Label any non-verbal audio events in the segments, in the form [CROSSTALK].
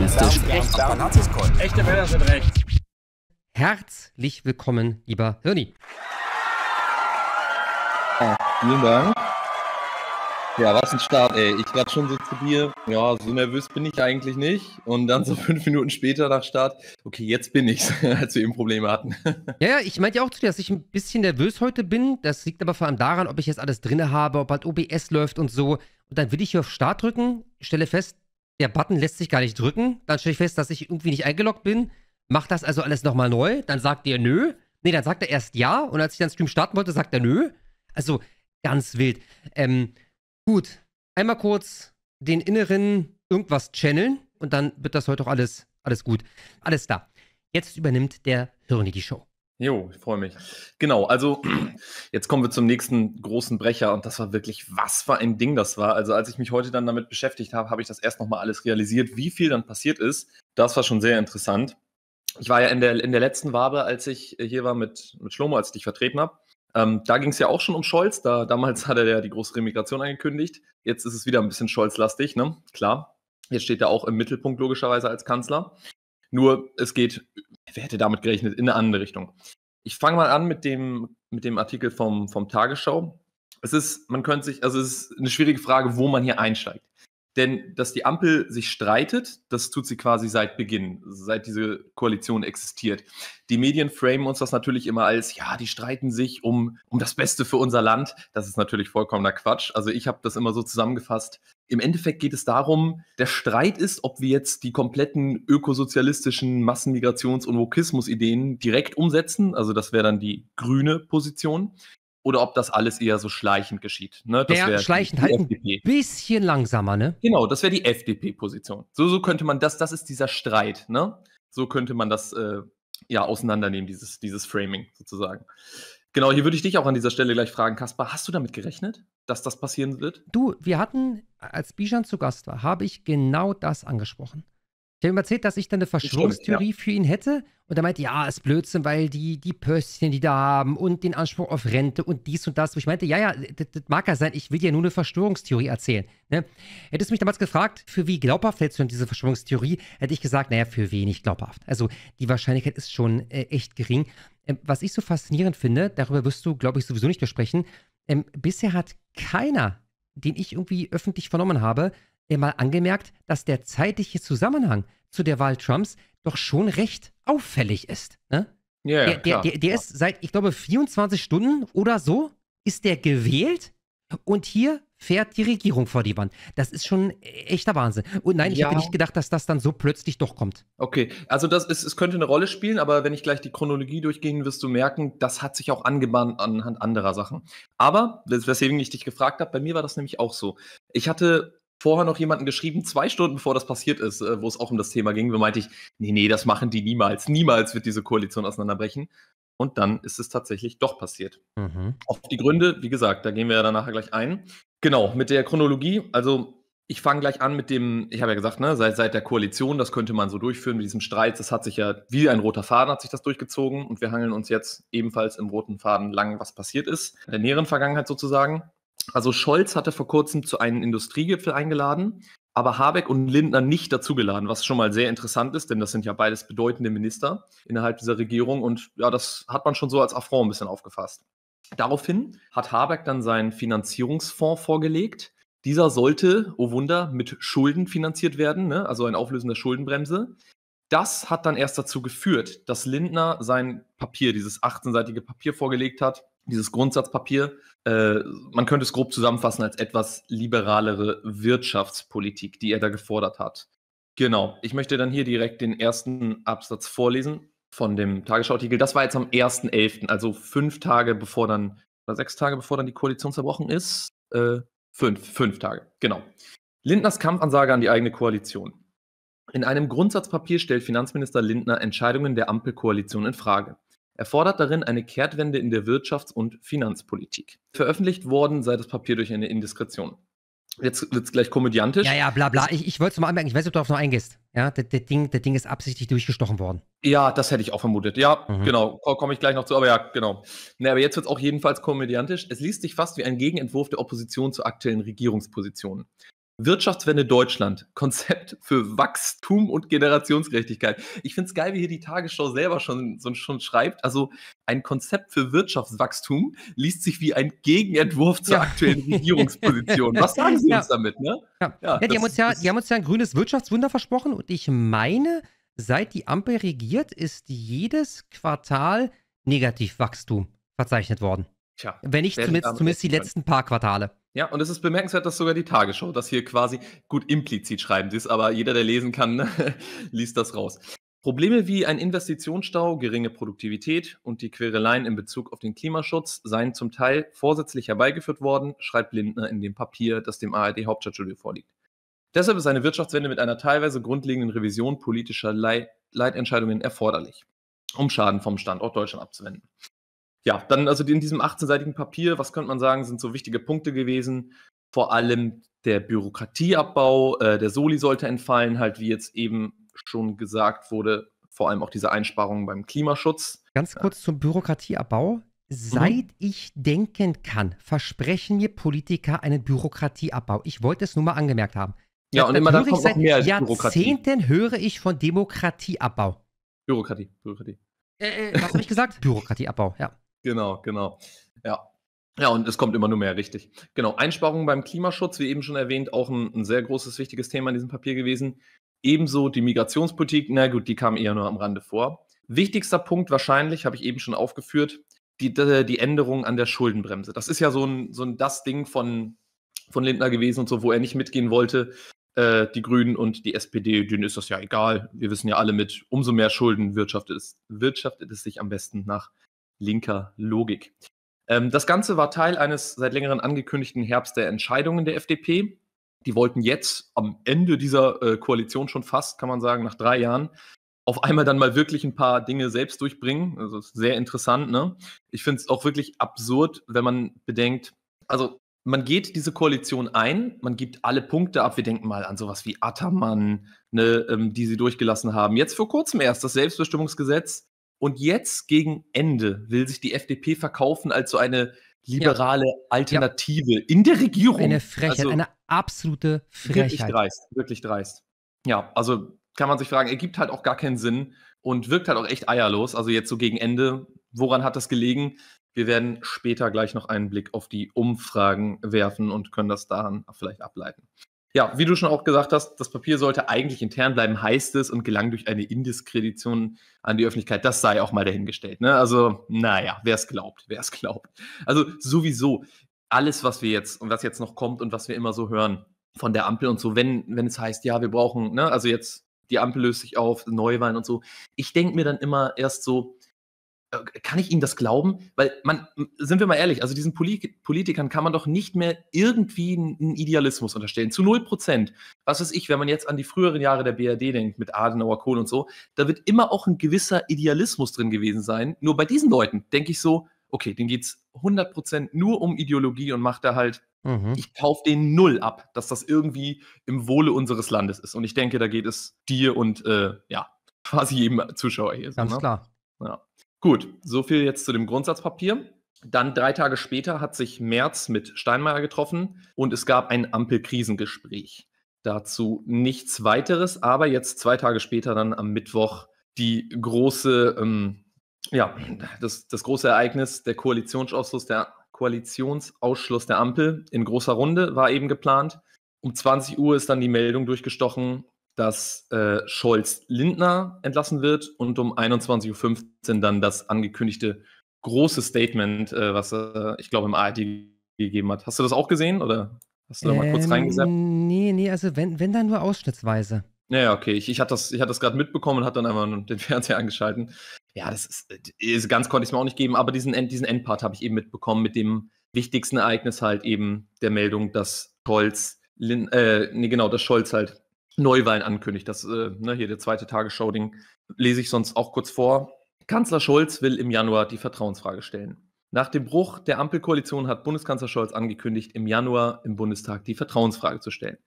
extremistisch. Echte Männer sind rechts. Herzlich willkommen, lieber Hirni. Ja, vielen Dank. Ja, was ein Start, ey. Ich war schon so zu dir, ja, so nervös bin ich eigentlich nicht. Und dann so [LAUGHS] fünf Minuten später nach Start, okay, jetzt bin ich's, [LAUGHS] als wir eben Probleme hatten. [LAUGHS] Ja, ja, ich meinte ja auch zu dir, dass ich ein bisschen nervös heute bin. Das liegt aber vor allem daran, ob ich jetzt alles drinne habe, ob halt OBS läuft und so. Und dann will ich hier auf Start drücken, stelle fest, der Button lässt sich gar nicht drücken. Dann stelle ich fest, dass ich irgendwie nicht eingeloggt bin. Mach das also alles nochmal neu. Dann sagt ihr nö. Nee, dann sagt er erst ja. Und als ich dann Stream starten wollte, sagt er nö. Also ganz wild. Ähm, gut. Einmal kurz den inneren irgendwas channeln. Und dann wird das heute auch alles, alles gut. Alles da. Jetzt übernimmt der Hirni die Show. Jo, ich freue mich. Genau, also [CLEARS THROAT] jetzt kommen wir zum nächsten großen Brecher und das war wirklich, was für ein Ding das war. Also als ich mich heute dann damit beschäftigt habe, habe ich das erst nochmal alles realisiert, wie viel dann passiert ist. Das war schon sehr interessant. Ich war ja in der, in der letzten Wabe, als ich hier war mit, mit Schlomo, als ich dich vertreten habe. Ähm, da ging es ja auch schon um Scholz. Da, damals [LAUGHS] hat er ja die große Remigration angekündigt. Jetzt ist es wieder ein bisschen Scholz-lastig, ne? Klar. Jetzt steht er auch im Mittelpunkt logischerweise als Kanzler. Nur es geht wer hätte damit gerechnet? In eine andere Richtung. Ich fange mal an mit dem, mit dem Artikel vom, vom Tagesschau. Es ist, man könnte sich, also es ist eine schwierige Frage, wo man hier einsteigt. Denn dass die Ampel sich streitet, das tut sie quasi seit Beginn, seit diese Koalition existiert. Die Medien framen uns das natürlich immer als, ja, die streiten sich um, um das Beste für unser Land. Das ist natürlich vollkommener Quatsch. Also ich habe das immer so zusammengefasst. Im Endeffekt geht es darum, der Streit ist, ob wir jetzt die kompletten ökosozialistischen Massenmigrations- und Wokismus-Ideen direkt umsetzen. Also das wäre dann die grüne Position oder ob das alles eher so schleichend geschieht. Ne? Das ja, schleichend halt FDP. ein bisschen langsamer, ne? Genau, das wäre die FDP-Position. So, so könnte man das, das ist dieser Streit, ne? So könnte man das äh, ja auseinandernehmen, dieses, dieses Framing sozusagen. Genau, hier würde ich dich auch an dieser Stelle gleich fragen, Kaspar, hast du damit gerechnet, dass das passieren wird? Du, wir hatten, als Bijan zu Gast war, habe ich genau das angesprochen. Ich habe ihm erzählt, dass ich dann eine Verschwörungstheorie ja. für ihn hätte. Und er meint, ja, ist Blödsinn, weil die, die Pöstchen, die da haben und den Anspruch auf Rente und dies und das. Wo ich meinte, ja, ja, das, das mag ja sein, ich will dir nur eine Verschwörungstheorie erzählen. Ne? Hättest du mich damals gefragt, für wie glaubhaft hältst du denn diese Verschwörungstheorie, hätte ich gesagt, naja, für wenig glaubhaft. Also die Wahrscheinlichkeit ist schon äh, echt gering. Ähm, was ich so faszinierend finde, darüber wirst du, glaube ich, sowieso nicht mehr sprechen. Ähm, bisher hat keiner, den ich irgendwie öffentlich vernommen habe, mal angemerkt, dass der zeitliche Zusammenhang zu der Wahl Trumps doch schon recht auffällig ist. Ne? Ja, der, der, der, der, ist seit, ich glaube, 24 Stunden oder so, ist der gewählt und hier fährt die Regierung vor die Wand. Das ist schon echter Wahnsinn. Und nein, ich ja. hätte nicht gedacht, dass das dann so plötzlich doch kommt. Okay, also das ist, es könnte eine Rolle spielen, aber wenn ich gleich die Chronologie durchgehe, wirst du merken, das hat sich auch angebahnt anhand anderer Sachen. Aber, weswegen ich dich gefragt habe, bei mir war das nämlich auch so. Ich hatte vorher noch jemanden geschrieben, zwei Stunden bevor das passiert ist, äh, wo es auch um das Thema ging. wo meinte ich, nee, nee, das machen die niemals. Niemals wird diese Koalition auseinanderbrechen. Und dann ist es tatsächlich doch passiert. Mhm. Auf die Gründe, wie gesagt, da gehen wir ja danach gleich ein. Genau, mit der Chronologie, also ich fange gleich an mit dem, ich habe ja gesagt, ne, seit, seit der Koalition, das könnte man so durchführen mit diesem Streit, das hat sich ja wie ein roter Faden hat sich das durchgezogen und wir hangeln uns jetzt ebenfalls im roten Faden lang, was passiert ist, in der näheren Vergangenheit sozusagen. Also Scholz hatte vor kurzem zu einem Industriegipfel eingeladen, aber Habeck und Lindner nicht dazugeladen, was schon mal sehr interessant ist, denn das sind ja beides bedeutende Minister innerhalb dieser Regierung und ja, das hat man schon so als Affront ein bisschen aufgefasst. Daraufhin hat Habeck dann seinen Finanzierungsfonds vorgelegt. Dieser sollte, oh Wunder, mit Schulden finanziert werden, ne? also ein Auflösen der Schuldenbremse. Das hat dann erst dazu geführt, dass Lindner sein Papier, dieses 18-seitige Papier vorgelegt hat, dieses Grundsatzpapier, äh, man könnte es grob zusammenfassen als etwas liberalere Wirtschaftspolitik, die er da gefordert hat. Genau, ich möchte dann hier direkt den ersten Absatz vorlesen von dem Tagesschauartikel. Das war jetzt am 1.11., also fünf Tage bevor dann, oder sechs Tage bevor dann die Koalition zerbrochen ist. Äh, fünf, fünf Tage, genau. Lindners Kampfansage an die eigene Koalition. In einem Grundsatzpapier stellt Finanzminister Lindner Entscheidungen der Ampelkoalition in Frage. Er fordert darin eine Kehrtwende in der Wirtschafts- und Finanzpolitik. Veröffentlicht worden sei das Papier durch eine Indiskretion. Jetzt wird es gleich komödiantisch. Ja, ja, bla bla. Ich, ich wollte es mal anmerken, ich weiß nicht, ob du darauf noch eingehst. Ja, das, das, Ding, das Ding ist absichtlich durchgestochen worden. Ja, das hätte ich auch vermutet. Ja, mhm. genau. Komme ich gleich noch zu, aber ja, genau. Ne, aber jetzt wird es auch jedenfalls komödiantisch. Es liest sich fast wie ein Gegenentwurf der Opposition zu aktuellen Regierungspositionen. Wirtschaftswende Deutschland, Konzept für Wachstum und Generationsgerechtigkeit. Ich finde es geil, wie hier die Tagesschau selber schon, schon schreibt. Also ein Konzept für Wirtschaftswachstum liest sich wie ein Gegenentwurf zur ja. aktuellen [LAUGHS] Regierungsposition. Was sagen Sie ja. uns damit? Ne? Ja. ja die, haben uns ja, die haben uns ja ein grünes Wirtschaftswunder versprochen und ich meine, seit die Ampel regiert, ist jedes Quartal Negativwachstum verzeichnet worden. Tja, Wenn nicht zumindest, zumindest die letzten paar Quartale. Ja, und es ist bemerkenswert, dass sogar die Tagesschau das hier quasi gut implizit schreiben sie es, aber jeder, der lesen kann, [LAUGHS] ne, liest das raus. Probleme wie ein Investitionsstau, geringe Produktivität und die Quereleien in Bezug auf den Klimaschutz seien zum Teil vorsätzlich herbeigeführt worden, schreibt Lindner in dem Papier, das dem ARD Hauptstadtstudio vorliegt. Deshalb ist eine Wirtschaftswende mit einer teilweise grundlegenden Revision politischer Leitentscheidungen erforderlich, um Schaden vom Standort Deutschland abzuwenden ja, dann also in diesem 18-seitigen Papier, was könnte man sagen, sind so wichtige Punkte gewesen. Vor allem der Bürokratieabbau, äh, der Soli sollte entfallen, halt wie jetzt eben schon gesagt wurde, vor allem auch diese Einsparungen beim Klimaschutz. Ganz kurz zum Bürokratieabbau. Mhm. Seit mhm. ich denken kann, versprechen mir Politiker einen Bürokratieabbau. Ich wollte es nur mal angemerkt haben. Ja, Jetzt und immer dann kommt noch mehr als Jahrzehnten höre ich von Demokratieabbau. Bürokratie, Bürokratie. Äh, äh, was habe ich gesagt? Bürokratieabbau, ja. Genau, genau. Ja. Ja, und es kommt immer nur mehr, richtig. Genau, Einsparungen beim Klimaschutz, wie eben schon erwähnt, auch ein, ein sehr großes, wichtiges Thema in diesem Papier gewesen. Ebenso die Migrationspolitik, na gut, die kam eher nur am Rande vor. Wichtigster Punkt wahrscheinlich, habe ich eben schon aufgeführt, die, die Änderung an der Schuldenbremse. Das ist ja so ein, so ein das Ding von, von Lindner gewesen und so, wo er nicht mitgehen wollte. Äh, die Grünen und die SPD, denen ist das ja egal. Wir wissen ja alle mit, umso mehr Schulden wirtschaftet es, wirtschaftet es sich am besten nach linker Logik. Ähm, das Ganze war Teil eines seit längerem angekündigten Herbst der Entscheidungen der FDP. Die wollten jetzt am Ende dieser äh, Koalition schon fast, kann man sagen, nach drei Jahren, auf einmal dann mal wirklich ein paar Dinge selbst durchbringen. Also sehr interessant, ne? Ich finde es auch wirklich absurd, wenn man bedenkt, also man geht diese Koalition ein, man gibt alle Punkte ab. Wir denken mal an sowas wie Ataman, ne, ähm, die sie durchgelassen haben. Jetzt vor kurzem erst das Selbstbestimmungsgesetz. Und jetzt gegen Ende will sich die FDP verkaufen als so eine liberale ja. Alternative ja. in der Regierung. Eine Frechheit, also, eine absolute Frechheit. Wirklich dreist, wirklich dreist. Ja, also kann man sich fragen, ergibt halt auch gar keinen Sinn und wirkt halt auch echt eierlos. Also jetzt so gegen Ende, woran hat das gelegen? Wir werden später gleich noch einen Blick auf die Umfragen werfen und können das daran vielleicht ableiten. Ja, wie du schon auch gesagt hast, das Papier sollte eigentlich intern bleiben, heißt es, und gelang durch eine Indiskredition an die Öffentlichkeit. Das sei auch mal dahingestellt. Ne? Also, naja, wer es glaubt, wer es glaubt. Also, sowieso, alles, was wir jetzt und was jetzt noch kommt und was wir immer so hören von der Ampel und so, wenn, wenn es heißt, ja, wir brauchen, ne, also jetzt die Ampel löst sich auf, Neuwahlen und so. Ich denke mir dann immer erst so, äh, kann ich Ihnen das glauben? Weil man, sind wir mal ehrlich, also diesen Politikern kann man doch nicht mehr irgendwie einen Idealismus unterstellen. Zu null Prozent. Was weiß ich, wenn man jetzt an die früheren Jahre der BRD denkt, mit Adenauer, Kohl und so, da wird immer auch ein gewisser Idealismus drin gewesen sein. Nur bei diesen Leuten denke ich so, okay, denen geht es 100 Prozent nur um Ideologie und macht da halt, mhm. ich kaufe den null ab, dass das irgendwie im Wohle unseres Landes ist. Und ich denke, da geht es dir und, äh, ja, quasi jedem Zuschauer hier. Ganz ne? klar. Ja. Gut, so viel jetzt zu dem Grundsatzpapier. Dann drei Tage später hat sich Merz mit Steinmeier getroffen und es gab ein Ampelkrisengespräch. Dazu nichts weiteres, aber jetzt zwei Tage später dann am Mittwoch die große, ähm, ja, das, das große Ereignis, der Koalitionsausschluss der, Koalitionsausschluss der Ampel in großer Runde war eben geplant. Um 20 Uhr ist dann die Meldung durchgestochen, dass äh, Scholz Lindner entlassen wird und um 21.15 Uhr dann das angekündigte große Statement, äh, was äh, ich glaube im ARD gegeben hat. Hast du das auch gesehen oder hast du da ähm, mal kurz ähm, reingesagt? Nee, nee, also wenn, wenn dann nur ausschnittsweise. Naja, okay, ich, ich hatte das, ich das gerade mitbekommen und hatte dann einmal den [LAUGHS] Fernseher angeschalten. Ja, das ist, äh, ist ganz konnte ich es mir auch nicht geben, aber diesen, End, diesen Endpart habe ich eben mitbekommen mit dem wichtigsten Ereignis halt eben der Meldung, dass Scholz, Lin, äh, nee, genau, dass Scholz halt Neuwahlen ankündigt. Das äh, ne, hier der zweite Tagesschau-Ding lese ich sonst auch kurz vor. Kanzler Scholz will im Januar die Vertrauensfrage stellen. Nach dem Bruch der Ampelkoalition hat Bundeskanzler Scholz angekündigt, im Januar im Bundestag die Vertrauensfrage zu stellen.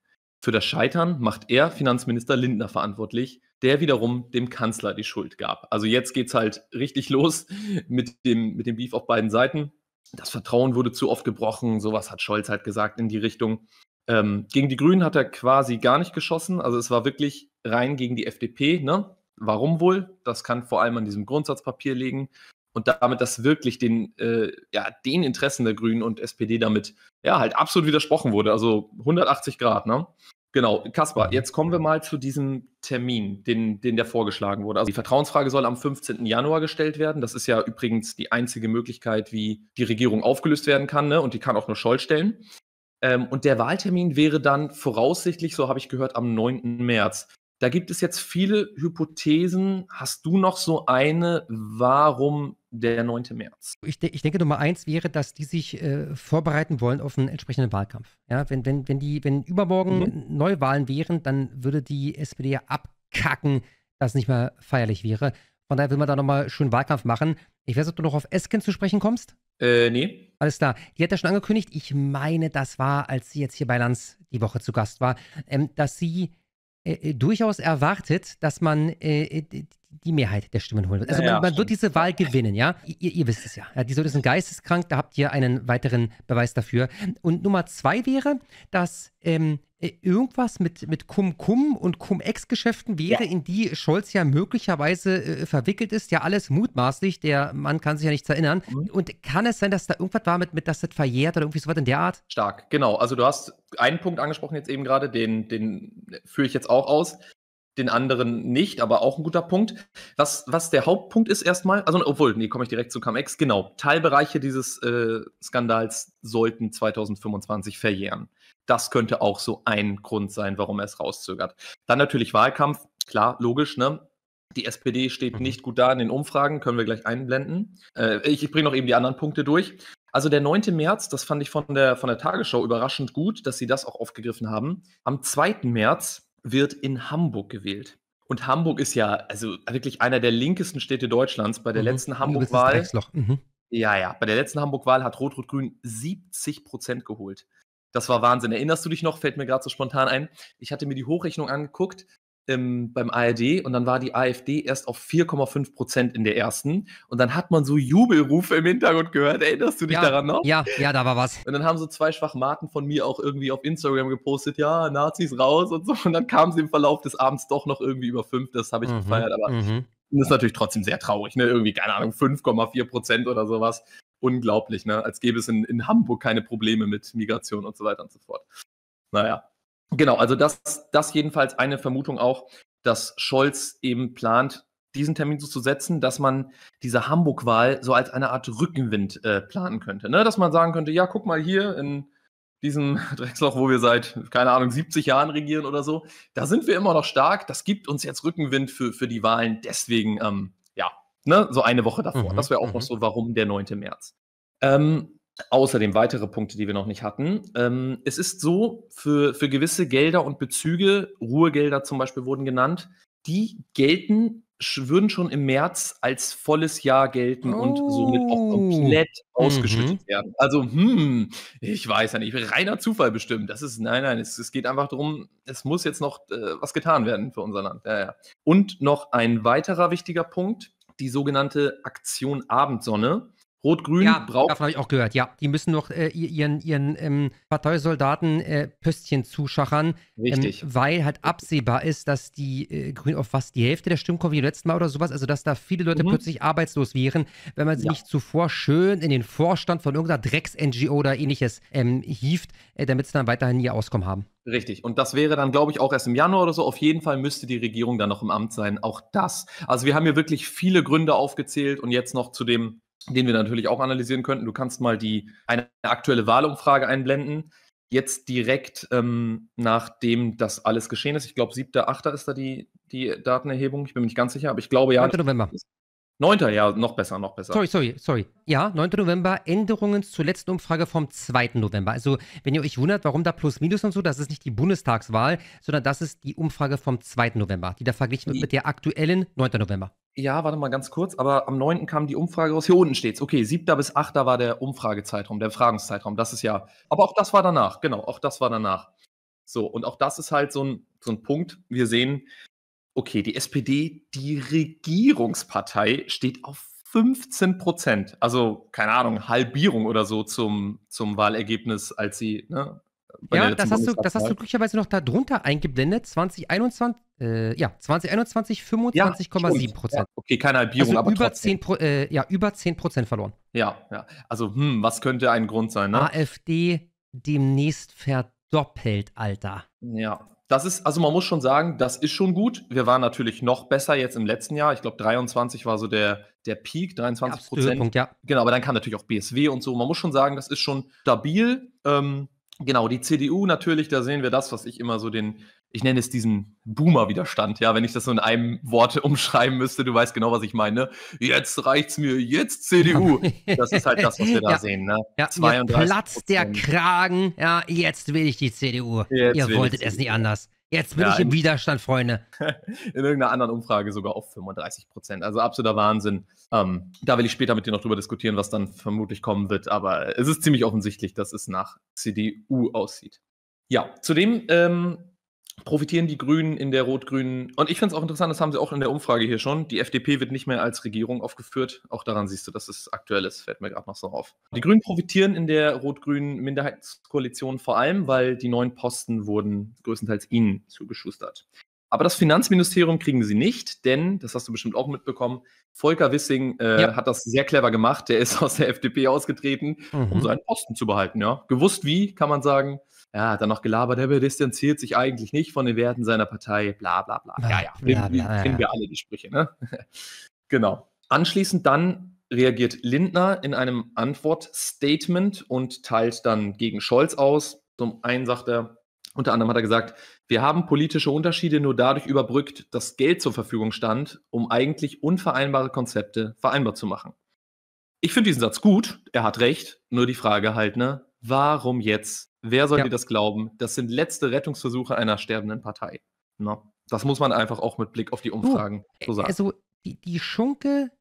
Für das Scheitern macht er Finanzminister Lindner verantwortlich, der wiederum dem Kanzler die Schuld gab. Also jetzt geht es halt richtig los mit dem, mit dem Beef auf beiden Seiten. Das Vertrauen wurde zu oft gebrochen, sowas hat Scholz halt gesagt in die Richtung. Ähm, gegen die Grünen hat er quasi gar nicht geschossen. Also es war wirklich rein gegen die FDP. Ne? Warum wohl? Das kann vor allem an diesem Grundsatzpapier liegen. Und damit, dass wirklich den, äh, ja, den Interessen der Grünen und SPD damit ja halt absolut widersprochen wurde. Also 180 Grad, ne? Genau, Kaspar, mhm. jetzt kommen wir mal zu diesem Termin, den, den der vorgeschlagen wurde. Also die Vertrauensfrage soll am 15. Januar gestellt werden. Das ist ja übrigens die einzige Möglichkeit, wie die Regierung aufgelöst werden kann, ne? Und die kann auch nur Scholl stellen. Ähm, und der Wahltermin wäre dann voraussichtlich, so habe ich gehört, am 9. März. Da gibt es jetzt viele Hypothesen. Hast du noch so eine, warum der 9. März? Ich, de ich denke, Nummer eins wäre, dass die sich äh, vorbereiten wollen auf einen entsprechenden Wahlkampf. Ja, wenn, wenn, wenn, die, wenn übermorgen mhm. Neuwahlen wären, dann würde die SPD ja abkacken, dass es nicht mehr feierlich wäre. Von daher will man da nochmal schön Wahlkampf machen. Ich weiß, ob du noch auf Esken zu sprechen kommst. Äh, nee. Alles klar. Die hat ja schon angekündigt, ich meine, das war, als sie jetzt hier bei Lanz die Woche zu Gast war, ähm, dass sie äh, äh durchaus erwartet, dass man äh, äh die Mehrheit der Stimmen holen wird. Also ja, man, man wird diese Wahl gewinnen, ja? Ihr, ihr wisst es ja. ja. Die Leute sind geisteskrank, da habt ihr einen weiteren Beweis dafür. Und Nummer zwei wäre, dass ähm, äh, irgendwas mit, mit Cum-Cum und Cum-Ex-Geschäften wäre, ja. in die Scholz ja möglicherweise äh, verwickelt ist. Ja, alles mutmaßlich. Der Mann kann sich ja nichts erinnern. Mhm. Und kann es sein, dass da irgendwas war mit, mit dass das verjährt oder irgendwie sowas in der Art? Stark, genau. Also du hast einen Punkt angesprochen jetzt eben gerade, den, den äh, führe ich jetzt auch aus den anderen nicht, aber auch ein guter Punkt. Was, was der Hauptpunkt ist erstmal, also obwohl, nee, komme ich direkt zu Camex, genau, Teilbereiche dieses äh, Skandals sollten 2025 verjähren. Das könnte auch so ein Grund sein, warum er es rauszögert. Dann natürlich Wahlkampf, klar, logisch, ne? Die SPD steht mhm. nicht gut da in den Umfragen, können wir gleich einblenden. Äh, ich, ich bringe noch eben die anderen Punkte durch. Also der 9. März, das fand ich von der, von der Tagesschau überraschend gut, dass sie das auch aufgegriffen haben. Am 2. März wird in Hamburg gewählt. Und Hamburg ist ja also wirklich einer der linkesten Städte Deutschlands. Bei der mhm. letzten also Hamburg-Wahl. Mhm. Ja, ja. Bei der letzten Hamburg-Wahl hat Rot-Rot-Grün 70 Prozent geholt. Das war Wahnsinn. Erinnerst du dich noch? Fällt mir gerade so spontan ein. Ich hatte mir die Hochrechnung angeguckt im, beim ARD und dann war die AfD erst auf 4,5 Prozent in der ersten und dann hat man so Jubelrufe im Hintergrund gehört. Erinnerst du dich ja, daran noch? Ja, ja, da war was. Und dann haben so zwei Schwachmaten von mir auch irgendwie auf Instagram gepostet, ja, Nazis raus und so. Und dann kam sie im Verlauf des Abends doch noch irgendwie über fünf. Das habe ich mhm, gefeiert, aber mhm. das ist natürlich trotzdem sehr traurig, ne? Irgendwie, keine Ahnung, 5,4 Prozent oder sowas. Unglaublich, ne? Als gäbe es in, in Hamburg keine Probleme mit Migration und so weiter und so fort. Naja, Genau, also das, das jedenfalls eine Vermutung auch, dass Scholz eben plant, diesen Termin so zu setzen, dass man diese Hamburg-Wahl so als eine Art Rückenwind äh, planen könnte. Ne? Dass man sagen könnte, ja, guck mal hier in diesem [LAUGHS] Drecksloch, wo wir seit, keine Ahnung, 70 Jahren regieren oder so, da sind wir immer noch stark. Das gibt uns jetzt Rückenwind für, für die Wahlen. Deswegen, ähm, ja, ne? so eine Woche davor. Mhm, das wäre auch noch mhm. so, warum der 9. März. Ähm, Außerdem weitere Punkte, die wir noch nicht hatten. Ähm, es ist so, für, für gewisse Gelder und Bezüge, Ruhegelder zum Beispiel wurden genannt, die gelten, würden schon im März als volles Jahr gelten oh. und somit auch oh. komplett mhm. ausgeschüttet werden. Also, hm, ich weiß ja nicht, reiner Zufall bestimmt. Das ist, nein, nein, es, es geht einfach darum, es muss jetzt noch äh, was getan werden für unser Land. Ja, ja. Und noch ein weiterer wichtiger Punkt, die sogenannte Aktion Abendsonne Rot-Grün ja, braucht. Davon habe ich auch gehört, ja. Die müssen noch äh, ihren, ihren ähm, Parteisoldaten äh, Pöstchen zuschachern. Ähm, Richtig. Ähm, weil halt absehbar ist, dass die äh, Grünen auf fast die Hälfte der Stimmen kommen wie letzten Mal oder sowas. Also, dass da viele Leute mhm. plötzlich arbeitslos wären, wenn man sie ja. nicht zuvor schön in den Vorstand von irgendeiner Drecks-NGO oder ähnliches ähm, hieft, äh, damit sie dann weiterhin ihr Auskommen haben. Richtig. Und das wäre dann, glaube ich, auch erst im Januar oder so. Auf jeden Fall müsste die Regierung dann noch im Amt sein. Auch das. Also wir haben hier wirklich viele Gründe aufgezählt und jetzt noch zu dem den wir natürlich auch analysieren könnten. Du kannst mal die eine aktuelle Wahlumfrage einblenden. Jetzt direkt ähm, nachdem das alles geschehen ist. Ich glaube, 7.8. ist da die, die Datenerhebung. Ich bin mir nicht ganz sicher, aber ich glaube ja. 9. November. 9. ja, noch besser, noch besser. Sorry, sorry, sorry. Ja, 9. November, Änderungen zur letzten Umfrage vom 2. November. Also, wenn ihr euch wundert, warum da Plus Minus und so, das ist nicht die Bundestagswahl, sondern das ist die Umfrage vom 2. November, die da verglichen wird mit der aktuellen 9. November. Ja, warte mal ganz kurz, aber am 9. kam die Umfrage raus. Hier unten steht's. Okay, 7. bis 8. war der Umfragezeitraum, der Fragenszeitraum. Das ist ja. Aber auch das war danach, genau, auch das war danach. So, und auch das ist halt so ein, so ein Punkt. Wir sehen, Okay, die SPD, die Regierungspartei, steht auf 15 Prozent. Also, keine Ahnung, Halbierung oder so zum, zum Wahlergebnis, als sie. Ne, ja, das hast, du, das hast du glücklicherweise noch darunter eingeblendet. 2021, äh, ja, 2021 25,7 Prozent. Ja, okay, keine Halbierung, also aber über trotzdem. 10 Pro, äh, ja, über 10 Prozent verloren. Ja, ja. Also, hm, was könnte ein Grund sein, ne? AfD demnächst verdoppelt, Alter. Ja, das ist, also man muss schon sagen, das ist schon gut. Wir waren natürlich noch besser jetzt im letzten Jahr. Ich glaube, 23 war so der, der Peak, 23 Prozent. Ja. Genau, aber dann kam natürlich auch BSW und so. Man muss schon sagen, das ist schon stabil. Ähm, Genau, die CDU natürlich, da sehen wir das, was ich immer so den, ich nenne es diesen Boomer-Widerstand, ja, wenn ich das so in einem Wort [LAUGHS] umschreiben müsste, du weißt genau, was ich meine. Ne? Jetzt reicht's mir, jetzt CDU. Das ist halt das, was wir da [LAUGHS] ja. sehen, ne? Ja, 32 Platz der Kragen, ja, jetzt will ich die CDU. Jetzt Ihr wolltet es nicht anders. Jetzt bin ja, ich im Widerstand, Freunde. [LAUGHS] In irgendeiner anderen Umfrage sogar auf 35 Prozent. Also absoluter Wahnsinn. Ähm, da will ich später mit dir noch drüber diskutieren, was dann vermutlich kommen wird. Aber es ist ziemlich offensichtlich, dass es nach CDU aussieht. Ja, zudem ähm, profitieren die Grünen in der rot-grünen. Und ich finde es auch interessant, das haben sie auch in der Umfrage hier schon. Die FDP wird nicht mehr als Regierung aufgeführt. Auch daran siehst du, dass es aktuell ist. Fällt mir gerade noch so auf. Die Grünen profitieren in der rot-grünen Minderheitskoalition vor allem, weil die neuen Posten wurden größtenteils ihnen zugeschustert. Aber das Finanzministerium kriegen sie nicht, denn, das hast du bestimmt auch mitbekommen, Volker Wissing äh, ja. hat das sehr clever gemacht. Der ist [LAUGHS] aus der FDP ausgetreten, mhm. um seinen Posten zu behalten. Ja? Gewusst wie, kann man sagen. Ja, hat dann noch gelabert, er distanziert sich eigentlich nicht von den Werten seiner Partei, bla bla bla. Ja, ja, bla, bla, bla, kennen wir alle die Sprüche, ne? [LAUGHS] genau. Anschließend dann reagiert Lindner in einem Antwortstatement und teilt dann gegen Scholz aus. Zum einen sagt er, unter anderem hat er gesagt, wir haben politische Unterschiede nur dadurch überbrückt, dass Geld zur Verfügung stand, um eigentlich unvereinbare Konzepte vereinbar zu machen. Ich finde diesen Satz gut, er hat recht, nur die Frage halt, ne, warum jetzt Wer soll ja. dir das glauben? Das sind letzte Rettungsversuche einer sterbenden Partei. Ne? Das muss man einfach auch mit Blick auf die Umfragen so, so äh, sagen. Also die, die Schunke,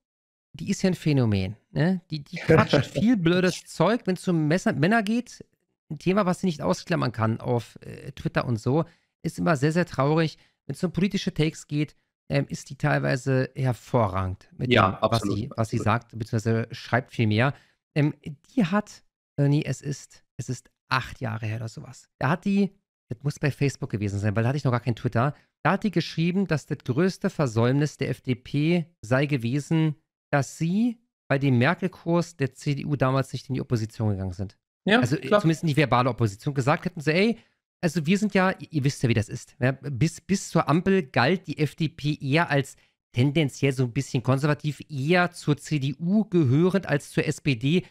die ist ja ein Phänomen. Ne? Die, die quatscht viel blödes Zeug, wenn es um Messer, Männer geht. Ein Thema, was sie nicht ausklammern kann auf äh, Twitter und so, ist immer sehr, sehr traurig. Wenn es um politische Takes geht, ähm, ist die teilweise hervorragend mit ja, dem, absolut, was, sie, was sie sagt, beziehungsweise schreibt viel mehr. Ähm, die hat, Ernie, es ist, es ist acht Jahre her oder sowas. Da hat die, das muss bei Facebook gewesen sein, weil da hatte ich noch gar kein Twitter, da hat die geschrieben, dass das größte Versäumnis der FDP sei gewesen, dass sie bei dem Merkel-Kurs der CDU damals nicht in die Opposition gegangen sind. Ja, also klar. zumindest die verbale Opposition. Gesagt hätten sie, ey, also wir sind ja, ihr wisst ja, wie das ist. Ja, ne? bis, bis zur Ampel galt die FDP eher als tendenziell so ein bisschen konservativ, eher zur CDU gehörend als zur SPD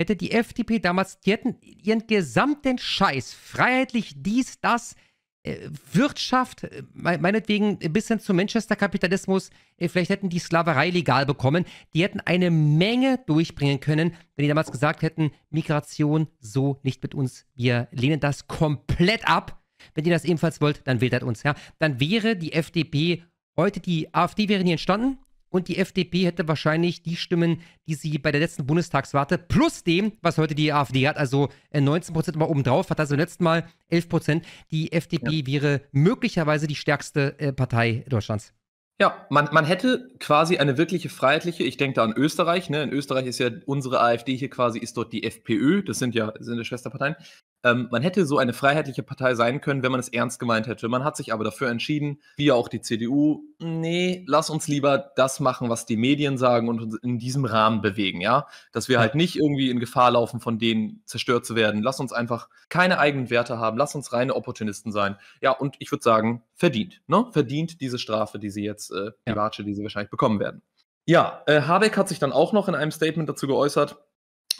hätte die FDP damals, die hätten ihren gesamten Scheiß, freiheitlich dies, das, äh, Wirtschaft, äh, meinetwegen bis hin zum Manchester-Kapitalismus, äh, vielleicht hätten die Sklaverei legal bekommen. Die hätten eine Menge durchbringen können, wenn die damals gesagt hätten, Migration so nicht mit uns. Wir lehnen das komplett ab. Wenn ihr das ebenfalls wollt, dann wählt halt uns. Ja? Dann wäre die FDP heute, die AfD wäre nie entstanden und die FDP hätte wahrscheinlich die Stimmen, die sie bei der letzten Bundestagswarte plus dem, was heute die AfD hat, also 19 äh, Prozent mal obendrauf, hat also letzten Mal 11 Prozent. Die FDP ja. wäre möglicherweise die stärkste äh, Partei Deutschlands. Ja, man, man hätte quasi eine wirkliche freiheitliche, ich denke da an Österreich, ne? in Österreich ist ja unsere AfD hier quasi, ist dort die FPÖ, das sind ja, sind ja Schwesterparteien, ähm, man hätte so eine freiheitliche Partei sein können, wenn man es ernst gemeint hätte. Man hat sich aber dafür entschieden, wie auch die CDU, nee, lass uns lieber das machen, was die Medien sagen und uns in diesem Rahmen bewegen, ja. Dass wir halt nicht irgendwie in Gefahr laufen, von denen zerstört zu werden. Lass uns einfach keine eigenen Werte haben, lass uns reine Opportunisten sein. Ja, und ich würde sagen, verdient, ne? Verdient diese Strafe, die sie jetzt, äh, die Watsche, die sie wahrscheinlich bekommen werden. Ja, äh, Habeck hat sich dann auch noch in einem Statement dazu geäußert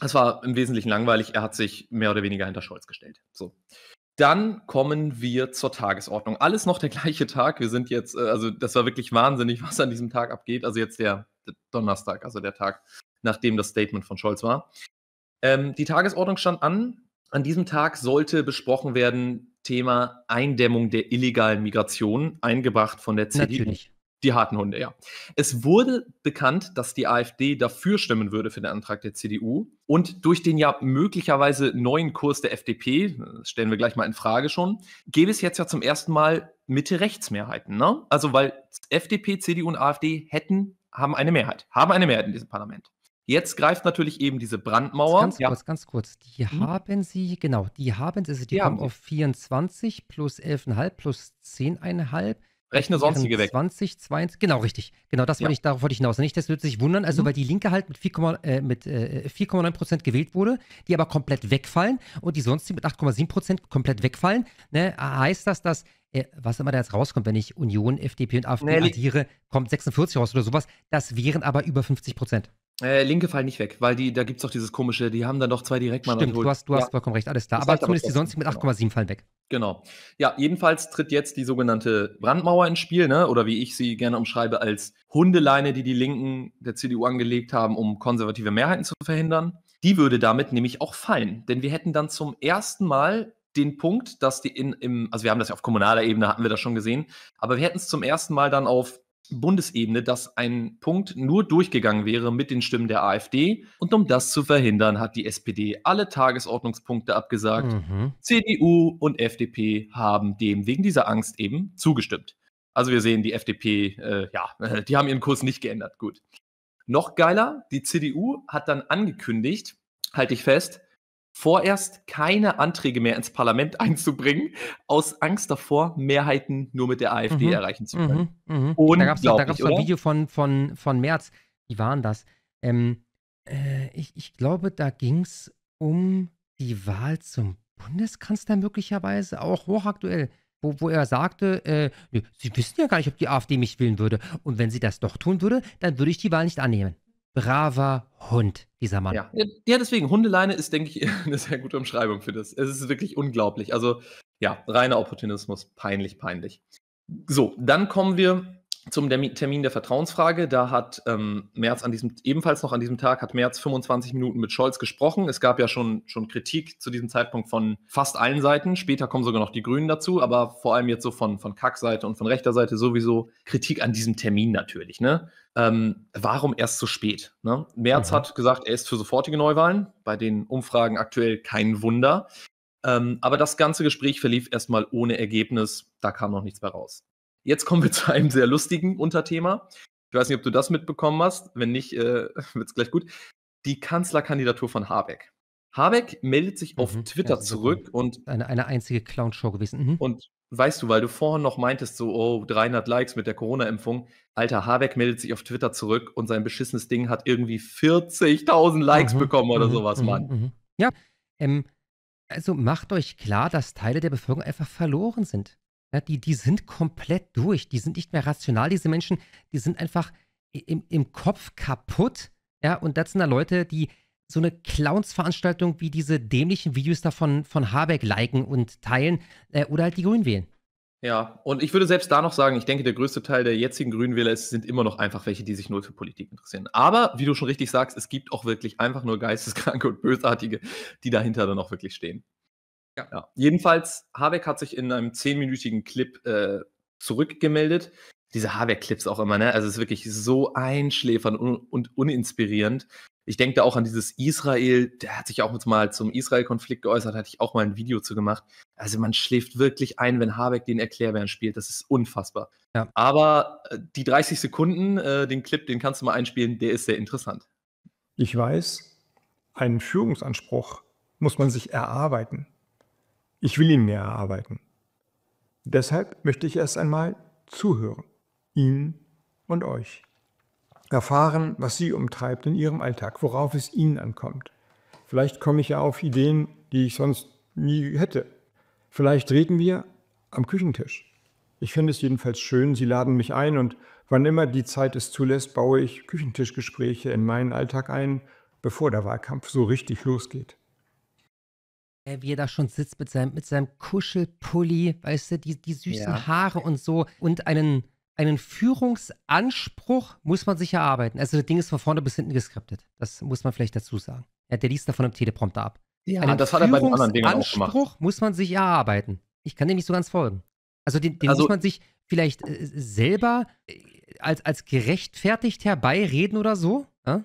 es war im Wesentlichen langweilig. Er hat sich mehr oder weniger hinter Scholz gestellt. So. Dann kommen wir zur Tagesordnung. Alles noch der gleiche Tag. Wir sind jetzt, äh, also das war wirklich wahnsinnig, was an diesem Tag abgeht. Also jetzt der, der Donnerstag, also der Tag, nachdem das Statement von Scholz war. Ähm, die Tagesordnung stand an. An diesem Tag sollte besprochen werden Thema Eindämmung der illegalen Migration, eingebracht von der CDU. Natürlich. Die harten Hunde, ja. Es wurde bekannt, dass die AfD dafür stimmen würde für den Antrag der CDU. Und durch den ja möglicherweise neuen Kurs der FDP, das stellen wir gleich mal in Frage schon, gäbe es jetzt ja zum ersten Mal Mitte-Rechts-Mehrheiten. Ne? Also weil FDP, CDU und AfD hätten, haben eine Mehrheit, haben eine Mehrheit in diesem Parlament. Jetzt greift natürlich eben diese Brandmauer. Ganz ja. kurz, ganz kurz. Die hm. haben sie, genau, die haben sie, also die ja. kommen auf 24 plus 11,5 plus 10,5. Rechne sonstige weg. 20, 22, genau, richtig. Genau, das ja. ich, darauf wollte ich hinaus. Nicht, das würde sich wundern, also mhm. weil die Linke halt mit 4,9 äh, äh, Prozent gewählt wurde, die aber komplett wegfallen und die sonstigen mit 8,7 Prozent komplett wegfallen, ne, heißt das, dass äh, was immer da jetzt rauskommt, wenn ich Union, FDP und AfD nee, addiere, kommt 46 raus oder sowas. Das wären aber über 50 Prozent. Äh, linke fallen nicht weg, weil die, da gibt es doch dieses komische, die haben dann doch zwei Direktmann. Stimmt, du hast, du hast ja. vollkommen recht, alles da. aber zumindest aber die sonstigen mit 8,7 genau. fallen weg. Genau. Ja, jedenfalls tritt jetzt die sogenannte Brandmauer ins Spiel, ne? oder wie ich sie gerne umschreibe, als Hundeleine, die die Linken der CDU angelegt haben, um konservative Mehrheiten zu verhindern. Die würde damit nämlich auch fallen, denn wir hätten dann zum ersten Mal den Punkt, dass die in, im, also wir haben das ja auf kommunaler Ebene, hatten wir das schon gesehen, aber wir hätten es zum ersten Mal dann auf Bundesebene, dass ein Punkt nur durchgegangen wäre mit den Stimmen der AfD. Und um das zu verhindern, hat die SPD alle Tagesordnungspunkte abgesagt. Mhm. CDU und FDP haben dem wegen dieser Angst eben zugestimmt. Also wir sehen, die FDP, äh, ja, [LAUGHS] die haben ihren Kurs nicht geändert. Gut. Noch geiler, die CDU hat dann angekündigt, halte ich fest, vorerst keine Anträge mehr ins Parlament [LAUGHS] einzubringen, aus Angst davor, Mehrheiten nur mit der AfD mhm. erreichen zu können. Mhm. Mhm. Da gab es ein Video von, von, von März. Wie waren das? Ähm, äh, ich, ich glaube, da ging es um die Wahl zum Bundeskanzler möglicherweise, auch hochaktuell. Wo, wo, er sagte, äh, Sie wissen ja gar nicht, ob die AfD mich wählen würde. Und wenn sie das doch tun würde, dann würde ich die Wahl nicht annehmen braver Hund, dieser Mann. Ja, ja deswegen, Hundeleine ist, denke ich, [LAUGHS] eine sehr gute Umschreibung für das. Es ist wirklich unglaublich. Also, ja, reiner Opportunismus. Peinlich, peinlich. So, dann kommen wir zum Termin der Vertrauensfrage. Da hat ähm, Merz an diesem, ebenfalls noch an diesem Tag, hat Merz 25 Minuten mit Scholz gesprochen. Es gab ja schon, schon Kritik zu diesem Zeitpunkt von fast allen Seiten. Später kommen sogar noch die Grünen dazu, aber vor allem jetzt so von, von Kack-Seite und von rechter Seite sowieso Kritik an diesem Termin natürlich. Ne? Ähm, warum erst so spät? Ne? Merz mhm. hat gesagt, er ist für sofortige Neuwahlen. Bei den Umfragen aktuell kein Wunder. Ähm, aber das ganze Gespräch verlief erstmal ohne Ergebnis. Da kam noch nichts mehr raus. Jetzt kommen wir [LAUGHS] zu einem sehr lustigen Unterthema. Ich weiß nicht, ob du das mitbekommen hast. Wenn nicht, äh, [LAUGHS] wird es gleich gut. Die Kanzlerkandidatur von Habeck. Habeck meldet sich auf mhm, Twitter ja, zurück und. Eine, eine einzige Clownshow gewesen. Mhm. Und weißt du, weil du vorhin noch meintest, so, oh, 300 Likes mit der Corona-Impfung. Alter, Habeck meldet sich auf Twitter zurück und sein beschissenes Ding hat irgendwie 40.000 Likes mhm, bekommen oder mhm. sowas, mhm. Mann. Mhm. Ja, ähm, also macht euch klar, dass Teile der Bevölkerung einfach verloren sind. Ja, die, die sind komplett durch. Die sind nicht mehr rational, diese Menschen. Die sind einfach im, im Kopf kaputt. Ja, und das sind da Leute, die so eine Clowns-Veranstaltung wie diese dämlichen Videos davon von Habeck liken und teilen äh, oder halt die Grünen wählen. Ja, und ich würde selbst da noch sagen, ich denke, der größte Teil der jetzigen Grünenwähler ist, sind immer noch einfach welche, die sich null für Politik interessieren. Aber, wie du schon richtig sagst, es gibt auch wirklich einfach nur Geisteskranke und Bösartige, die dahinter dann auch wirklich stehen. Ja. ja. Jedenfalls, Habeck hat sich in einem zehnminütigen Clip äh, zurückgemeldet. Diese Habeck-Clips auch immer, ne? Also es ist wirklich so einschläfernd und, und uninspirierend. Ich denke da auch an dieses Israel, der hat sich auch mal zum Israel-Konflikt geäußert, hatte ich auch mal ein Video zu gemacht. Also man schläft wirklich ein, wenn Habeck den Erklärbären spielt. Das ist unfassbar. Ja. Aber äh, die 30 Sekunden, äh, den Clip, den kannst du mal einspielen, der ist sehr interessant. Ich weiß, einen Führungsanspruch muss man sich erarbeiten. Ich will ihn mir erarbeiten. Deshalb möchte ich erst einmal zuhören, Ihnen und euch. Erfahren, was Sie umtreibt in Ihrem Alltag, worauf es Ihnen ankommt. Vielleicht komme ich ja auf Ideen, die ich sonst nie hätte. Vielleicht reden wir am Küchentisch. Ich finde es jedenfalls schön, Sie laden mich ein und wann immer die Zeit es zulässt, baue ich Küchentischgespräche in meinen Alltag ein, bevor der Wahlkampf so richtig losgeht äh, wie er da schon sitzt mit seinem, mit seinem Kuschelpulli, weißt du, die, die süßen ja. Haare und so und einen, einen Führungsanspruch muss man sich erarbeiten. Also das Ding ist von vorne bis hinten geskriptet. Das muss man vielleicht dazu sagen. Ja, der liest davon im Teleprompter ab. Ja, einen das hat er bei den anderen Dingen auch gemacht. Anspruch muss man sich erarbeiten. Ich kann dem nicht so ganz folgen. Also den, den also, muss man sich vielleicht äh, selber äh, als, als gerechtfertigt herbeireden oder so. Ja?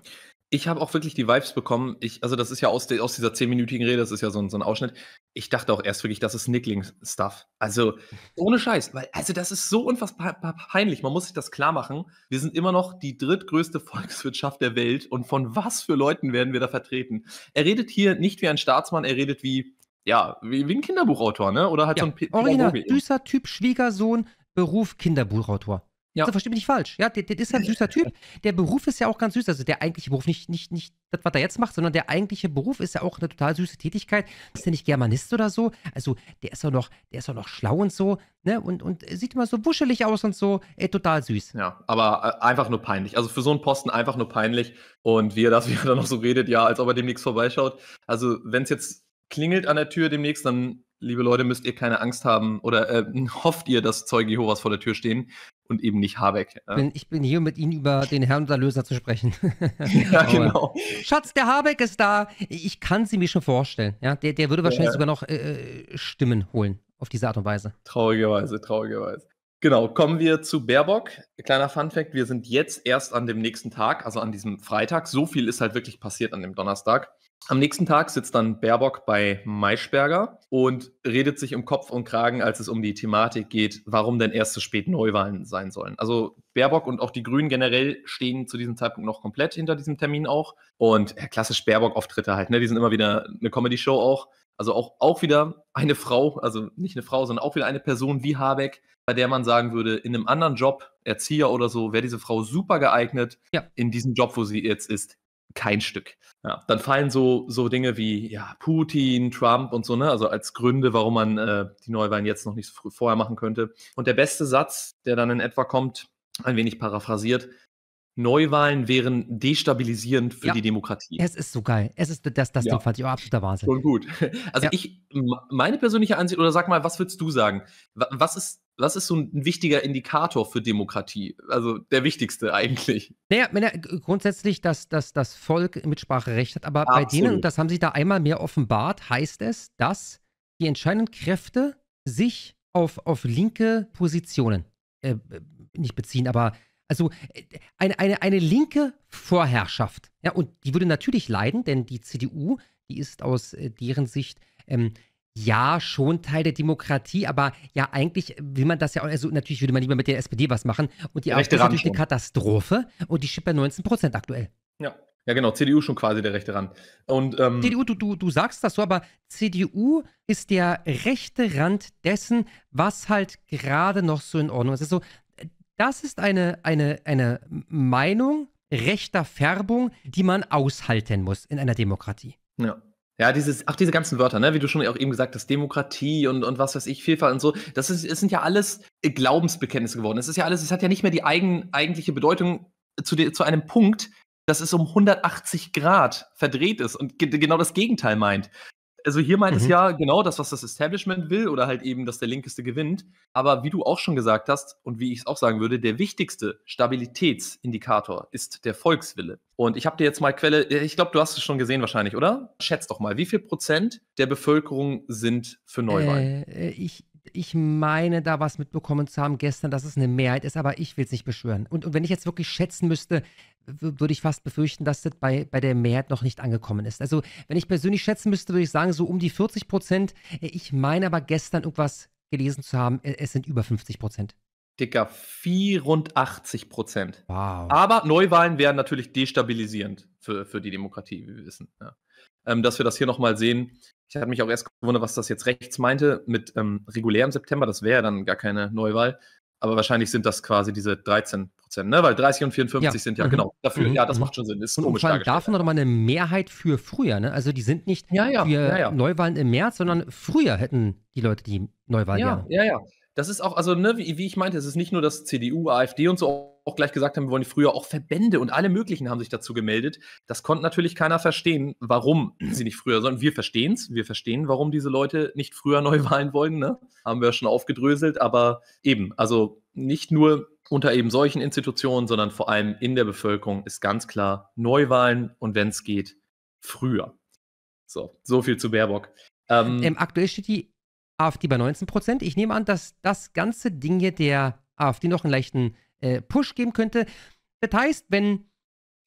ich habe auch wirklich die Vibes bekommen. Ich, also, das ist ja aus, de, aus dieser zehnminütigen Rede, das ist ja so, so, ein Ausschnitt. Ich dachte auch erst wirklich, das ist Nickling-Stuff. Also, ohne Scheiß. Weil, also, das ist so unfassbar peinlich. Man muss sich das klar machen. Wir sind immer noch die drittgrößte [LAUGHS] Volkswirtschaft der Welt. Und von was für Leuten werden wir da vertreten? Er redet hier nicht wie ein Staatsmann, er redet wie, ja, wie, wie ein Kinderbuchautor, ne? Oder halt ja, so ein P Original, süßer Typ, Schwiegersohn, Beruf Kinderbuchautor. Ja. Also verstehe mich nicht falsch. Ja, der, der ist ja halt ein süßer Typ. Der Beruf ist ja auch ganz süß. Also der eigentliche Beruf, nicht, nicht, nicht das, was er jetzt macht, sondern der eigentliche Beruf ist ja auch eine total süße Tätigkeit. Ist der nicht Germanist oder so. Also der ist ja noch, der ist ja noch schlau und so, ne? Und, und sieht immer so wuschelig aus und so. Ey, total süß. Ja, aber äh, einfach nur peinlich. Also für so einen Posten einfach nur peinlich. Und wie er das, [LAUGHS] wie er da noch so redet, ja, als ob er demnächst vorbeischaut. Also, wenn es jetzt klingelt an der Tür demnächst, dann liebe Leute, müsst ihr keine Angst haben oder äh, [LAUGHS] hofft ihr, dass Zeuge Jehovas vor der Tür stehen und eben nicht Habeck. Ja. Bin, ich bin hier um mit Ihnen über den Herrn und Erlöser zu sprechen. [LAUGHS] ja, genau. Schatz, der Habeck ist da. Ich kann sie mir schon vorstellen. Ja, der, der würde wahrscheinlich ja. sogar noch äh, äh Stimmen holen auf diese Art und Weise. Traurigerweise, traurigerweise. Genau, kommen wir zu Baerbock. Kleiner Funfact, wir sind jetzt erst an dem nächsten Tag, also an diesem Freitag. So viel ist halt wirklich passiert an dem Donnerstag. Am nächsten Tag sitzt dann Baerbock bei Maischberger und redet sich um Kopf und Kragen, als es um die Thematik geht, warum denn erst zu spät Neuwahlen sein sollen. Also Baerbock und auch die Grünen generell stehen zu diesem Zeitpunkt noch komplett hinter diesem Termin auch. Und ja, klassisch Baerbock-Auftritte halt, ne? Die sind immer wieder eine Comedy-Show auch. Also auch, auch wieder eine Frau, also nicht eine Frau, sondern auch wieder eine Person wie Habeck, bei der man sagen würde, in einem anderen Job, Erzieher oder so, wäre diese Frau super geeignet. Ja. In diesem Job, wo sie jetzt ist, kein Stück. Ja, dann fallen so, so Dinge wie ja, Putin, Trump und so, ne? also als Gründe, warum man äh, die Neuwahlen jetzt noch nicht so früh vorher machen könnte. Und der beste Satz, der dann in etwa kommt, ein wenig paraphrasiert, Neuwahlen wären destabilisierend für ja. die Demokratie. Es ist so geil. Es ist das, das ja. Ding fand ich auch absoluter Wahnsinn. Schon gut. [LAUGHS] Also ja. ich, meine persönliche Ansicht, oder sag mal, was würdest du sagen? Was ist was ist so ein wichtiger Indikator für Demokratie? Also der wichtigste eigentlich. Naja, grundsätzlich, dass, dass das Volk Mitspracherecht hat, aber Absolut. bei denen, und das haben sie da einmal mehr offenbart, heißt es, dass die entscheidenden Kräfte sich auf, auf linke Positionen äh, äh nicht beziehen, aber also äh, eine, eine, eine linke Vorherrschaft. Ja, und die würde natürlich leiden, denn die CDU, die ist aus äh, deren Sicht ähm, ja, schon Teil der Demokratie, aber ja, eigentlich will man das ja auch, also natürlich würde man lieber mit der SPD was machen. Und die AfD ist natürlich schon. eine Katastrophe und die steht bei 19 Prozent aktuell. Ja. Ja, genau, CDU schon quasi der rechte Rand. Und, ähm, CDU, du, du, du sagst das so, aber CDU ist der rechte Rand dessen, was halt gerade noch so in Ordnung ist. Also, das ist eine, eine, eine Meinung rechter Färbung, die man aushalten muss in einer Demokratie. Ja. Ja, dieses, auch diese ganzen Wörter, ne, wie du schon auch eben gesagt hast, Demokratie und, und was weiß ich, Vielfalt und so, das, ist, das sind ja alles äh, Glaubensbekenntnisse geworden. Es ist ja alles, es hat ja nicht mehr die eigen, eigentliche Bedeutung zu, de, zu einem Punkt, dass es um 180 Grad verdreht ist und ge genau das Gegenteil meint. Also hier meint mhm. es ja genau das, was das Establishment will oder halt eben, dass der Linkeste gewinnt. Aber wie du auch schon gesagt hast und wie ich es auch sagen würde, der wichtigste Stabilitätsindikator ist der Volkswille. Und ich habe dir jetzt mal Quelle, äh, ich glaube, du hast es schon gesehen wahrscheinlich, oder? Schätz doch mal, wie viel Prozent der Bevölkerung sind für Neuwahlen? Äh, äh ich ich meine, da was mitbekommen zu haben gestern, dass es eine Mehrheit ist, aber ich will es nicht beschwören. Und, und, wenn ich jetzt wirklich schätzen müsste, würde ich fast befürchten, dass das bei, bei der Mehrheit noch nicht angekommen ist. Also, wenn ich persönlich schätzen müsste, würde ich sagen, so um die 40 Prozent. Ich meine aber gestern irgendwas gelesen zu haben, äh, es sind über 50 Prozent. Dicker, 84 Prozent. Wow. Aber Neuwahlen wären natürlich destabilisierend für, für die Demokratie, wie wir wissen. Ja. Ähm, dass wir das hier nochmal sehen, ich hatte mich auch erst gewundert, was das jetzt rechts meinte mit ähm, regulärem September. Das wäre ja dann gar keine Neuwahl. Aber wahrscheinlich sind das quasi diese 13 Prozent, ne? Weil 30 und 54 ja. sind ja, mhm. genau, dafür. Mhm. Ja, das mhm. macht schon Sinn. Ist und komisch. Vor allem davon nochmal eine Mehrheit für früher, ne? Also die sind nicht ja, ja, für Neuwahlen im März, sondern früher hätten die Leute die Neuwahl. Ja, ja, ja das ist auch, also, ne, wie, wie, ich meinte, es ist nicht nur, dass CDU, AfD und so auch gleich gesagt haben, wir wollen früher auch Verbände und alle möglichen haben sich dazu gemeldet. Das konnte natürlich keiner verstehen, warum [CLEARS THROAT] sie nicht früher, sondern wir verstehen es. Wir verstehen, warum diese Leute nicht früher Neuwahlen [LAUGHS] wollen, ne? Haben wir schon aufgedröselt, aber eben, also nicht nur unter eben solchen Institutionen, sondern vor allem in der Bevölkerung ist ganz klar Neuwahlen und wenn es geht, früher. So, so viel zu Baerbock. Ähm, ähm, aktuell steht die AfD bei 19 Prozent. Ich nehme an, dass das ganze Ding hier der AfD noch einen leichten äh, Push geben könnte. Das heißt, wenn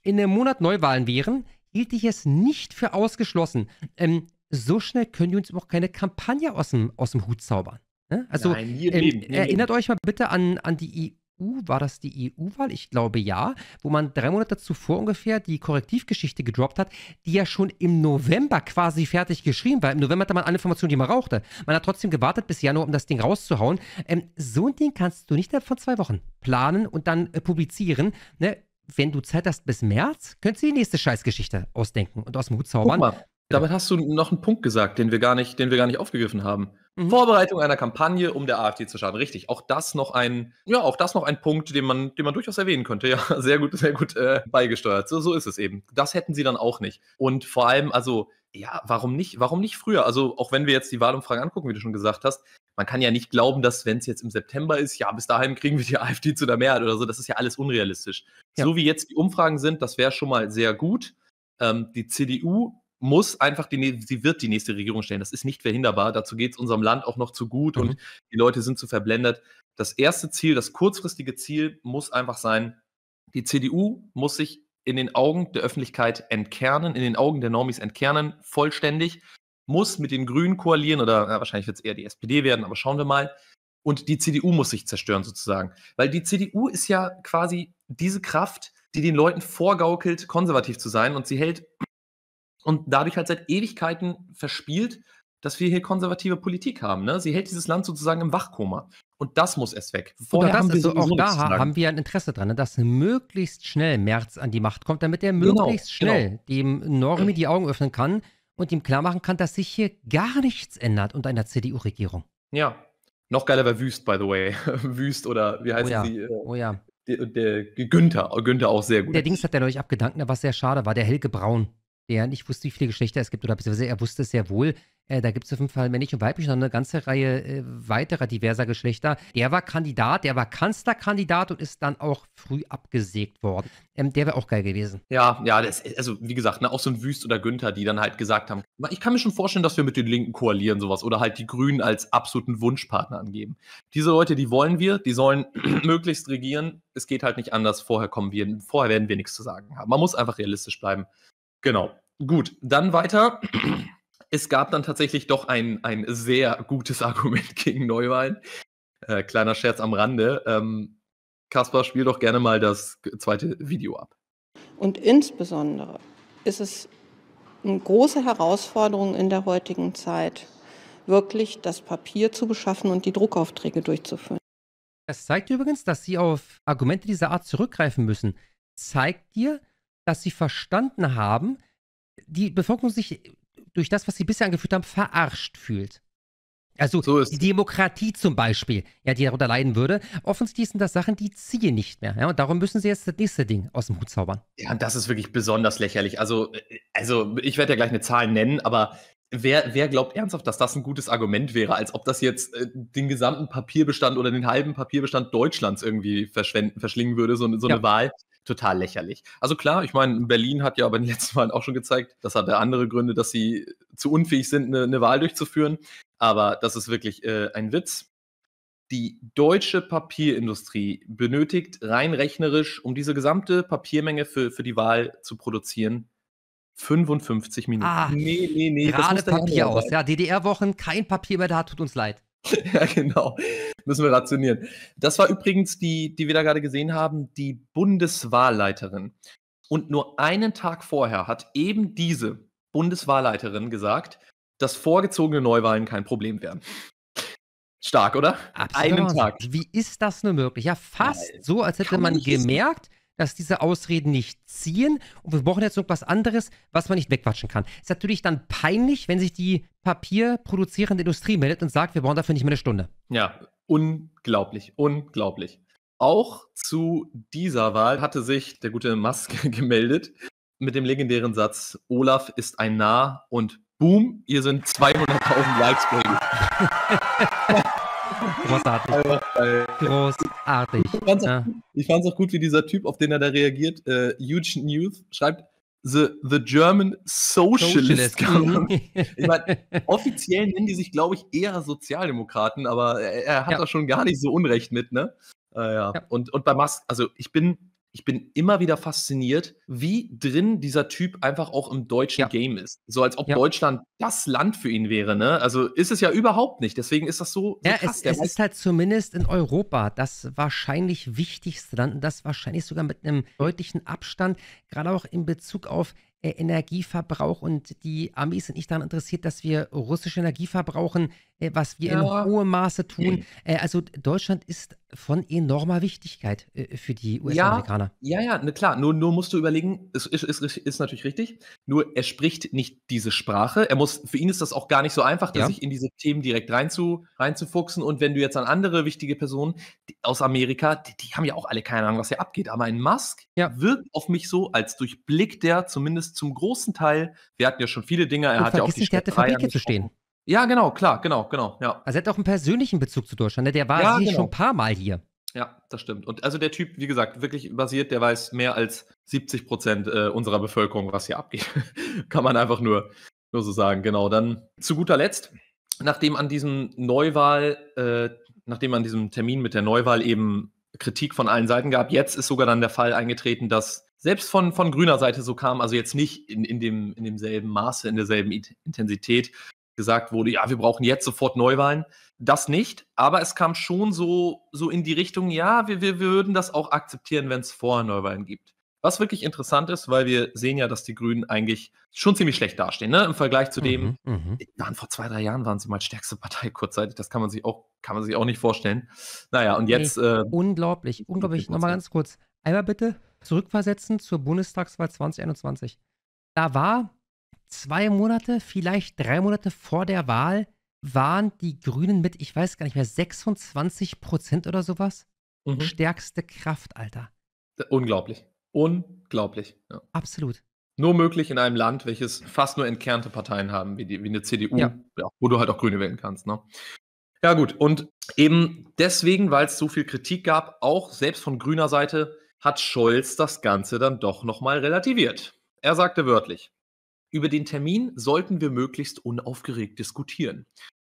in einem Monat Neuwahlen wären, hielt ich es nicht für ausgeschlossen. Ähm, so schnell können die uns auch keine Kampagne aus dem, aus dem Hut zaubern. Ne? Also Nein, ähm, erinnert euch mal bitte an, an die E war das die EU-Wahl? Ich glaube ja, wo man drei Monate zuvor ungefähr die Korrektivgeschichte gedroppt hat, die ja schon im November quasi fertig geschrieben war. Im November hatte man alle Informationen, die man rauchte. Man hat trotzdem gewartet bis Januar, um das Ding rauszuhauen. Ähm, so ein Ding kannst du nicht innerhalb von zwei Wochen planen und dann äh, publizieren. Ne? Wenn du Zeit hast bis März, könntest du die nächste Scheißgeschichte ausdenken und aus dem Hut zaubern. Guck mal, damit hast du noch einen Punkt gesagt, den wir gar nicht, den wir gar nicht aufgegriffen haben. Mhm. Vorbereitung einer Kampagne, um der AfD zu schaden. Richtig. Auch das noch ein, ja, auch das noch ein Punkt, den man, den man durchaus erwähnen könnte. Ja, [LAUGHS] sehr gut, sehr gut äh, beigesteuert. So, so ist es eben. Das hätten sie dann auch nicht. Und vor allem, also, ja, warum nicht, warum nicht früher? Also, auch wenn wir jetzt die Wahlumfragen angucken, wie du schon gesagt hast, man kann ja nicht glauben, dass, wenn es jetzt im September ist, ja, bis dahin kriegen wir die [LAUGHS] AfD zu der Mehrheit oder so. Das ist ja alles unrealistisch. Ja. So wie jetzt die Umfragen sind, das wäre schon mal sehr gut. Ähm, die CDU muss einfach, die, sie wird die nächste Regierung stellen. Das ist nicht verhinderbar. Dazu geht es unserem Land auch noch zu gut mhm. und die Leute sind zu verblendet. Das erste Ziel, das kurzfristige Ziel muss einfach sein, die CDU muss sich in den Augen der Öffentlichkeit entkernen, in den Augen der Normis entkernen, vollständig, muss mit den Grünen koalieren oder na, wahrscheinlich wird es eher die SPD werden, aber schauen wir mal. Und die CDU muss sich zerstören sozusagen. Weil die CDU ist ja quasi diese Kraft, die den Leuten vorgaukelt, konservativ zu sein und sie hält und dadurch halt seit Ewigkeiten verspielt, dass wir hier konservative Politik haben. Ne? Sie hält dieses Land sozusagen im Wachkoma. Und das muss erst weg. Vorher das, haben wir also auch da haben wir ein Interesse dran, ne? dass möglichst schnell Merz an die Macht kommt, damit er genau, möglichst genau, schnell genau. dem Normie die Augen öffnen kann und ihm klar machen kann, dass sich hier gar nichts ändert unter einer CDU-Regierung. Ja. Noch geiler war Wüst, by the way. [LAUGHS] Wüst oder wie heißt oh ja. sie? Äh, oh ja. Der, der Günther, Günther auch sehr gut. Der Dings hat er neulich abgedankt, ne, was sehr schade war, der Helge Braun der nicht wusste, wie viele Geschlechter es gibt, oder beziehungsweise er wusste es sehr wohl. Äh, da gibt es auf jeden Fall männlich und weiblich, noch eine ganze Reihe äh, weiterer diverser Geschlechter. Der war Kandidat, der war Kanzlerkandidat und ist dann auch früh abgesägt worden. Ähm, der wäre auch geil gewesen. Ja, ja, das, also wie gesagt, ne, auch so ein Wüst oder Günther, die dann halt gesagt haben, ich kann mir schon vorstellen, dass wir mit den Linken koalieren, sowas, oder halt die Grünen als absoluten Wunschpartner angeben. Diese Leute, die wollen wir, die sollen [CLEARS THROAT] möglichst regieren. Es geht halt nicht anders. Vorher kommen wir, vorher werden wir nichts zu sagen haben. Man muss einfach realistisch bleiben. Genau. Gut, dann weiter. Es gab dann tatsächlich doch ein, ein sehr gutes [LAUGHS] Argument gegen Neuwahlen. Äh, kleiner Scherz am Rande. Ähm, Kaspar, spiel doch gerne mal das zweite Video ab. Und insbesondere ist es eine große Herausforderung in der heutigen Zeit, wirklich das Papier zu beschaffen und die Druckaufträge durchzuführen. Das zeigt übrigens, dass Sie auf Argumente dieser Art zurückgreifen müssen. Zeigt dir, dass sie verstanden haben, die Bevölkerung sich durch das, was sie bisher angeführt haben, verarscht fühlt. Also so die Demokratie zum Beispiel, ja, die darunter leiden würde. Offensichtlich sind das Sachen, die ziehen nicht mehr. Ja, und darum müssen sie jetzt das nächste Ding aus dem Hut zaubern. Ja, und das ist wirklich besonders lächerlich. Also, also ich werde ja gleich eine Zahl nennen, aber wer, wer glaubt ernsthaft, dass das ein gutes Argument wäre, als ob das jetzt äh, den gesamten Papierbestand oder den halben Papierbestand Deutschlands irgendwie verschlingen würde, so, so ja. eine Wahl? total lächerlich. Also klar, ich meine, Berlin hat ja aber in den [LAUGHS] letzten Wahlen auch schon gezeigt, das hat andere Gründe, dass sie zu unfähig sind, eine, eine Wahl durchzuführen. Aber das ist wirklich äh, ein Witz. Die deutsche Papierindustrie benötigt rein rechnerisch, um diese gesamte Papiermenge für, für die Wahl zu produzieren, 55 Minuten. Ah, nee, nee, nee. Gerade Papier aus. Ja, DDR-Wochen, kein Papier mehr da, tut uns leid. [LAUGHS] ja, genau. Müssen wir rationieren. Das war übrigens die, die wir da gerade gesehen haben, die Bundeswahlleiterin. Und nur einen Tag vorher hat eben diese Bundeswahlleiterin gesagt, dass vorgezogene Neuwahlen kein Problem wären. Stark, oder? Absolut. Einen Tag. Wie ist das nur möglich? Ja, fast Nein. so, als hätte Kann man gemerkt, dass diese Ausreden nicht ziehen und wir brauchen jetzt irgendwas anderes, was man nicht wegwatschen kann. Ist natürlich dann peinlich, wenn sich die papierproduzierende Industrie meldet und sagt, wir brauchen dafür nicht mehr eine Stunde. Ja, unglaublich, unglaublich. Auch zu dieser Wahl hatte sich der gute Musk [LAUGHS] gemeldet mit dem legendären Satz, Olaf ist ein Narr und boom, ihr sind 200.000 Likes bei [LAUGHS] Großartig. Großartig. Ich fand's, auch, ja. ich fand's auch gut, wie dieser Typ, auf den er da reagiert, äh, Huge News, schreibt, The, the German Socialist. Socialist. Mhm. ich meine, offiziell nennen die sich, glaube ich, eher Sozialdemokraten, aber er, er hat ja. da schon gar nicht so Unrecht mit, ne? Äh, ja. ja. Und, und bei Musk, also ich bin, ich bin immer wieder fasziniert, wie drin dieser Typ einfach auch im deutschen ja. Game ist. So als ob ja. Deutschland das Land für ihn wäre, ne? Also ist es ja überhaupt nicht. Deswegen ist das so. so ja, krass. es, es ist halt zumindest in Europa das wahrscheinlich wichtigste Land und das wahrscheinlich sogar mit einem deutlichen Abstand, gerade auch in Bezug auf äh, Energieverbrauch und die Amis sind nicht daran interessiert, dass wir russische Energie verbrauchen äh, was wir ja. in hohem Maße tun. Hm. Äh, also Deutschland ist von enormer Wichtigkeit äh, für die US-Amerikaner. Ja, ja, ja, ne, klar. Nur, nur musst du überlegen, es ist, ist, ist, natürlich richtig. Nur er spricht nicht diese Sprache. Er muss, für ihn ist das auch gar nicht so einfach, ja. sich in diese Themen direkt reinzu, reinzufuchsen. Und wenn du jetzt an andere wichtige Personen aus Amerika, die, die, haben ja auch alle keine Ahnung, was hier abgeht. Aber ein Musk wirkt auf mich so, als durchblickt der zumindest zum großen Teil, wir hatten ja schon viele Dinge, er Und hat ja auch die nicht, der hatte Fabrik zu stehen. Ja, genau, klar, genau, genau, ja. Also er hat auch einen persönlichen Bezug zu Deutschland. Ne? Der war ja, genau. schon ein paar Mal hier. Ja, das stimmt. Und also der Typ, wie gesagt, wirklich basiert, der weiß mehr als 70 Prozent äh, unserer Bevölkerung, was hier abgeht. [LAUGHS] Kann man einfach nur, nur so sagen. Genau, dann zu guter Letzt, nachdem an diesem Neuwahl, äh, nachdem an diesem Termin mit der Neuwahl eben Kritik von allen Seiten gab, jetzt ist sogar dann der Fall eingetreten, dass selbst von, von grüner Seite so kam, also jetzt nicht in, in, dem, in demselben Maße, in derselben Intensität, gesagt wurde, ja, wir brauchen jetzt sofort Neuwahlen. Das nicht, aber es kam schon so, so in die Richtung, ja, wir, wir würden das auch akzeptieren, wenn es vorher Neuwahlen gibt. Was wirklich interessant ist, weil wir sehen ja, dass die Grünen eigentlich schon ziemlich schlecht dastehen, ne? Im Vergleich zu dem, mhm, waren mhm. vor zwei, drei Jahren waren sie mal stärkste Partei kurzzeitig. Das kann man sich auch, kann man sich auch nicht vorstellen. Naja, und jetzt. Nee, äh, unglaublich, unglaublich. Nochmal ganz kurz. Einmal bitte zurückversetzen zur Bundestagswahl 2021. Da war zwei Monate, vielleicht drei Monate vor der Wahl waren die Grünen mit, ich weiß gar nicht mehr, 26 Prozent oder sowas. Mhm. Stärkste Kraft, Alter. Unglaublich. Unglaublich. Ja. Absolut. Nur möglich in einem Land, welches fast nur entkernte Parteien haben, wie, die, wie eine CDU, ja. Ja, wo du halt auch Grüne wählen kannst. Ne? Ja, gut. Und eben deswegen, weil es so viel Kritik gab, auch selbst von grüner Seite, hat Scholz das Ganze dann doch nochmal relativiert. Er sagte wörtlich, über den Termin sollten wir möglichst unaufgeregt diskutieren.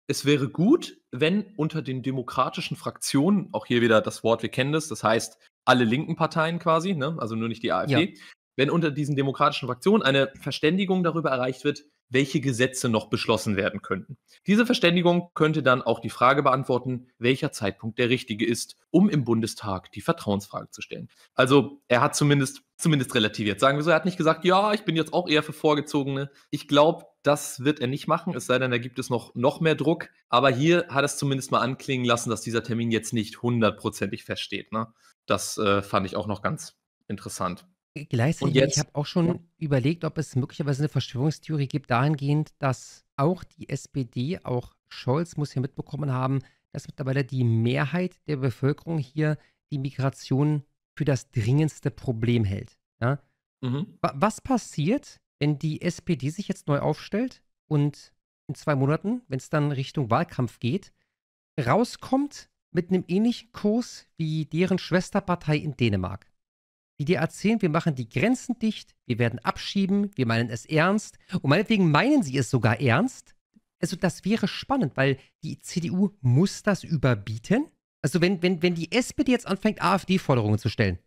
Es wäre gut, wenn unter den demokratischen Fraktionen, auch hier wieder das Wort, wir kennen das, das heißt alle linken Parteien quasi, ne? also nur nicht die AfD, ja. wenn unter diesen demokratischen Fraktionen eine Verständigung darüber erreicht wird, welche Gesetze noch beschlossen werden könnten. Diese Verständigung könnte dann auch die Frage beantworten, welcher Zeitpunkt der richtige ist, um im Bundestag die Vertrauensfrage zu stellen. Also er hat zumindest, zumindest relativiert. Sagen wir so, er hat nicht gesagt, ja, ich bin jetzt auch eher für Vorgezogene. Ich glaube, das wird er nicht machen, es sei denn, da gibt es noch, noch mehr Druck. Aber hier hat es zumindest mal anklingen lassen, dass dieser Termin jetzt nicht hundertprozentig feststeht. Ne? Das äh, fand ich auch noch ganz interessant. Gleichzeitig, jetzt, ich habe auch schon ja. überlegt, ob es möglicherweise eine Verschwörungstheorie gibt, dahingehend, dass auch die SPD, auch Scholz muss hier mitbekommen haben, dass mittlerweile die Mehrheit der Bevölkerung hier die Migration für das dringendste Problem hält. Ja? Mhm. Was passiert, wenn die SPD sich jetzt neu aufstellt und in zwei Monaten, wenn es dann Richtung Wahlkampf geht, rauskommt mit einem ähnlichen Kurs wie deren Schwesterpartei in Dänemark? die dir erzählen, wir machen die Grenzen dicht, wir werden abschieben, wir meinen es ernst. Und meinetwegen meinen sie es sogar ernst. Also das wäre spannend, weil die CDU muss das überbieten. Also wenn, wenn, wenn die SPD jetzt anfängt, AfD-Forderungen zu stellen,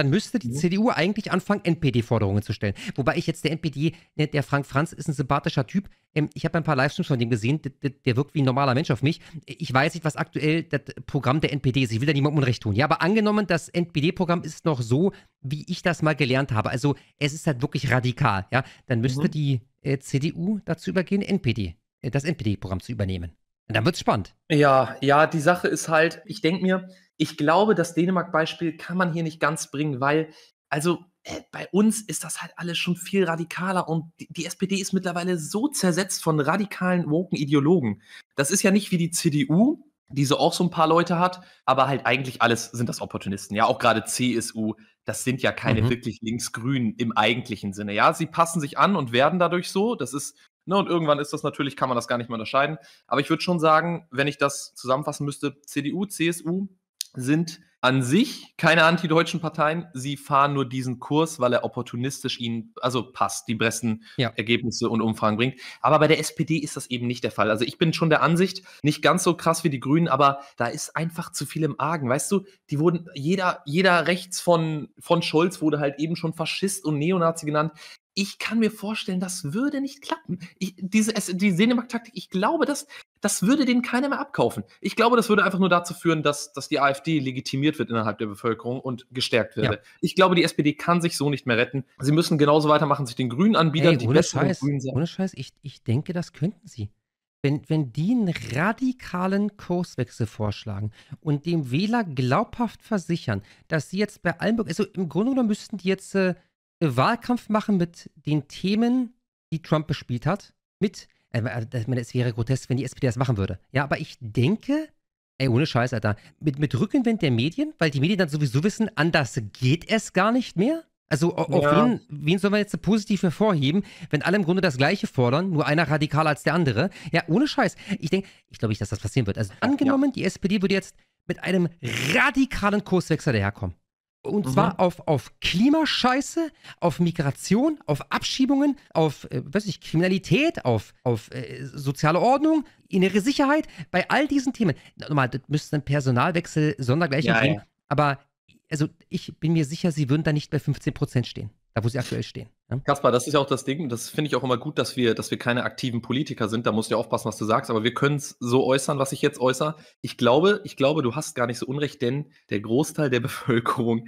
dann müsste die mhm. CDU eigentlich anfangen, NPD-Forderungen zu stellen. Wobei ich jetzt der NPD, ne, der Frank Franz ist ein sympathischer Typ. Ähm, ich habe ein paar Livestreams von dem gesehen, der, der, wirkt wie ein normaler Mensch auf mich. Ich weiß nicht, was aktuell das Programm der NPD ist. Ich will da niemandem Unrecht tun. Ja, aber angenommen, das NPD-Programm ist noch so, wie ich das mal gelernt habe. Also es ist halt wirklich radikal. Ja, dann müsste mhm. die äh, CDU dazu übergehen, NPD, äh, das NPD-Programm zu übernehmen. Dann wird es spannend. Ja, ja, die Sache ist halt, ich denke mir, ich glaube, das Dänemark-Beispiel kann man hier nicht ganz bringen, weil, also äh, bei uns ist das halt alles schon viel radikaler und die, die SPD ist mittlerweile so zersetzt von radikalen, woken Ideologen. Das ist ja nicht wie die CDU, die so auch so ein paar Leute hat, aber halt eigentlich alles sind das Opportunisten. Ja, auch gerade CSU, das sind ja keine mhm. wirklich linksgrünen im eigentlichen Sinne. Ja, sie passen sich an und werden dadurch so. Das ist Ne, und irgendwann ist das natürlich, kann man das gar nicht mehr unterscheiden. Aber ich würde schon sagen, wenn ich das zusammenfassen müsste, CDU, CSU sind an sich keine antideutschen Parteien. Sie fahren nur diesen Kurs, weil er opportunistisch ihnen, also passt, die besten ja. Ergebnisse und Umfragen bringt. Aber bei der SPD ist das eben nicht der Fall. Also ich bin schon der Ansicht, nicht ganz so krass wie die Grünen, aber da ist einfach zu viel im Argen. Weißt du, die wurden, jeder, jeder rechts von, von Scholz wurde halt eben schon Faschist und Neonazi genannt ich kann mir vorstellen, das würde nicht klappen. Ich, diese die Dänemark-Taktik, ich glaube, dass das würde denen keiner mehr abkaufen. Ich glaube, das würde einfach nur dazu führen, dass, dass die AfD legitimiert wird innerhalb der Bevölkerung und gestärkt werde. Ja. Ich glaube, die SPD kann sich so nicht mehr retten. Sie müssen genauso weitermachen, sich den Grünen anbieten. Hey, ohne, Scheiß, ohne Scheiß, ich, denke, das könnten sie. Wenn, wenn die einen radikalen Kurswechsel vorschlagen und dem Wähler glaubhaft versichern, dass sie jetzt bei allen, also im Grunde genommen müssten die jetzt äh, Wahlkampf machen mit den Themen, die Trump bespielt hat, mit ähm, äh, es wäre grotesk, wenn die SPD das machen würde. Ja, aber ich denke, ey, ohne Scheiß, Alter, mit, mit Rückenwind der Medien, weil die Medien dann sowieso wissen, anders geht es gar nicht mehr. Also ja. wen, wen soll man jetzt positiv hervorheben, wenn alle im Grunde das Gleiche fordern, nur einer radikaler als der andere? Ja, ohne Scheiß. Ich denke, ich glaube nicht, dass das passieren wird. Also angenommen, ja. die SPD würde jetzt mit einem radikalen Kurswechsel daherkommen. Und mhm. zwar auf, auf Klimascheiße, auf Migration, auf Abschiebungen, auf äh, weiß ich, Kriminalität, auf, auf äh, soziale Ordnung, innere Sicherheit, bei all diesen Themen. Nochmal, das müsste ein Personalwechsel sondergleichen ja, Ja. Aber also ich bin mir sicher, sie würden da nicht bei 15 Prozent stehen, da wo sie aktuell stehen. Kaspar, das ist ja auch das Ding, das finde ich auch immer gut, dass wir, dass wir keine aktiven Politiker sind, da musst du ja aufpassen, was du sagst, aber wir können es so äußern, was ich jetzt äußere. Ich glaube, ich glaube, du hast gar nicht so Unrecht, denn der Großteil der [LAUGHS] Bevölkerung,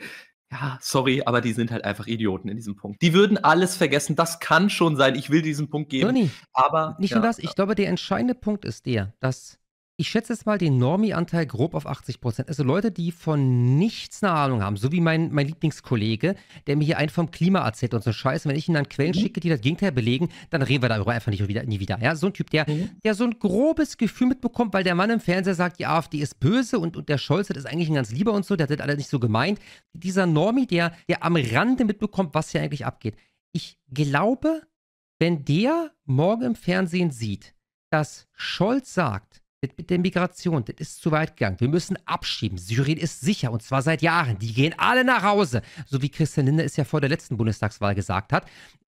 ja, sorry, aber die sind halt einfach Idioten in diesem Punkt. Die würden alles vergessen, das kann schon sein, ich will diesen Punkt geben. Tony, aber nicht ja, nur das, ich ja. glaube, der entscheidende Punkt ist der, dass ich schätze jetzt mal den Normie-Anteil grob auf 80 Prozent. Also Leute, die von nichts eine Ahnung haben, so wie mein, mein Lieblingskollege, der mir hier einen vom Klima erzählt und so Scheiße. Wenn ich ihn dann Quellen mhm. schicke, die das Gegenteil belegen, dann reden wir darüber einfach nicht wieder, nie wieder. Ja, so ein Typ, der, mhm. der so ein grobes Gefühl mitbekommt, weil der Mann im Fernseher sagt, die AfD ist böse und, und der Scholz ist eigentlich ein ganz lieber und so, der hat das alles nicht so gemeint. Dieser Normie, der, der am Rande mitbekommt, was hier eigentlich abgeht. Ich glaube, wenn der morgen im Fernsehen sieht, dass Scholz sagt, mit der Migration, das ist zu weit gegangen. Wir müssen abschieben. Syrien ist sicher und zwar seit Jahren. Die gehen alle nach Hause, so wie Christian Linde es ja vor der letzten Bundestagswahl gesagt hat.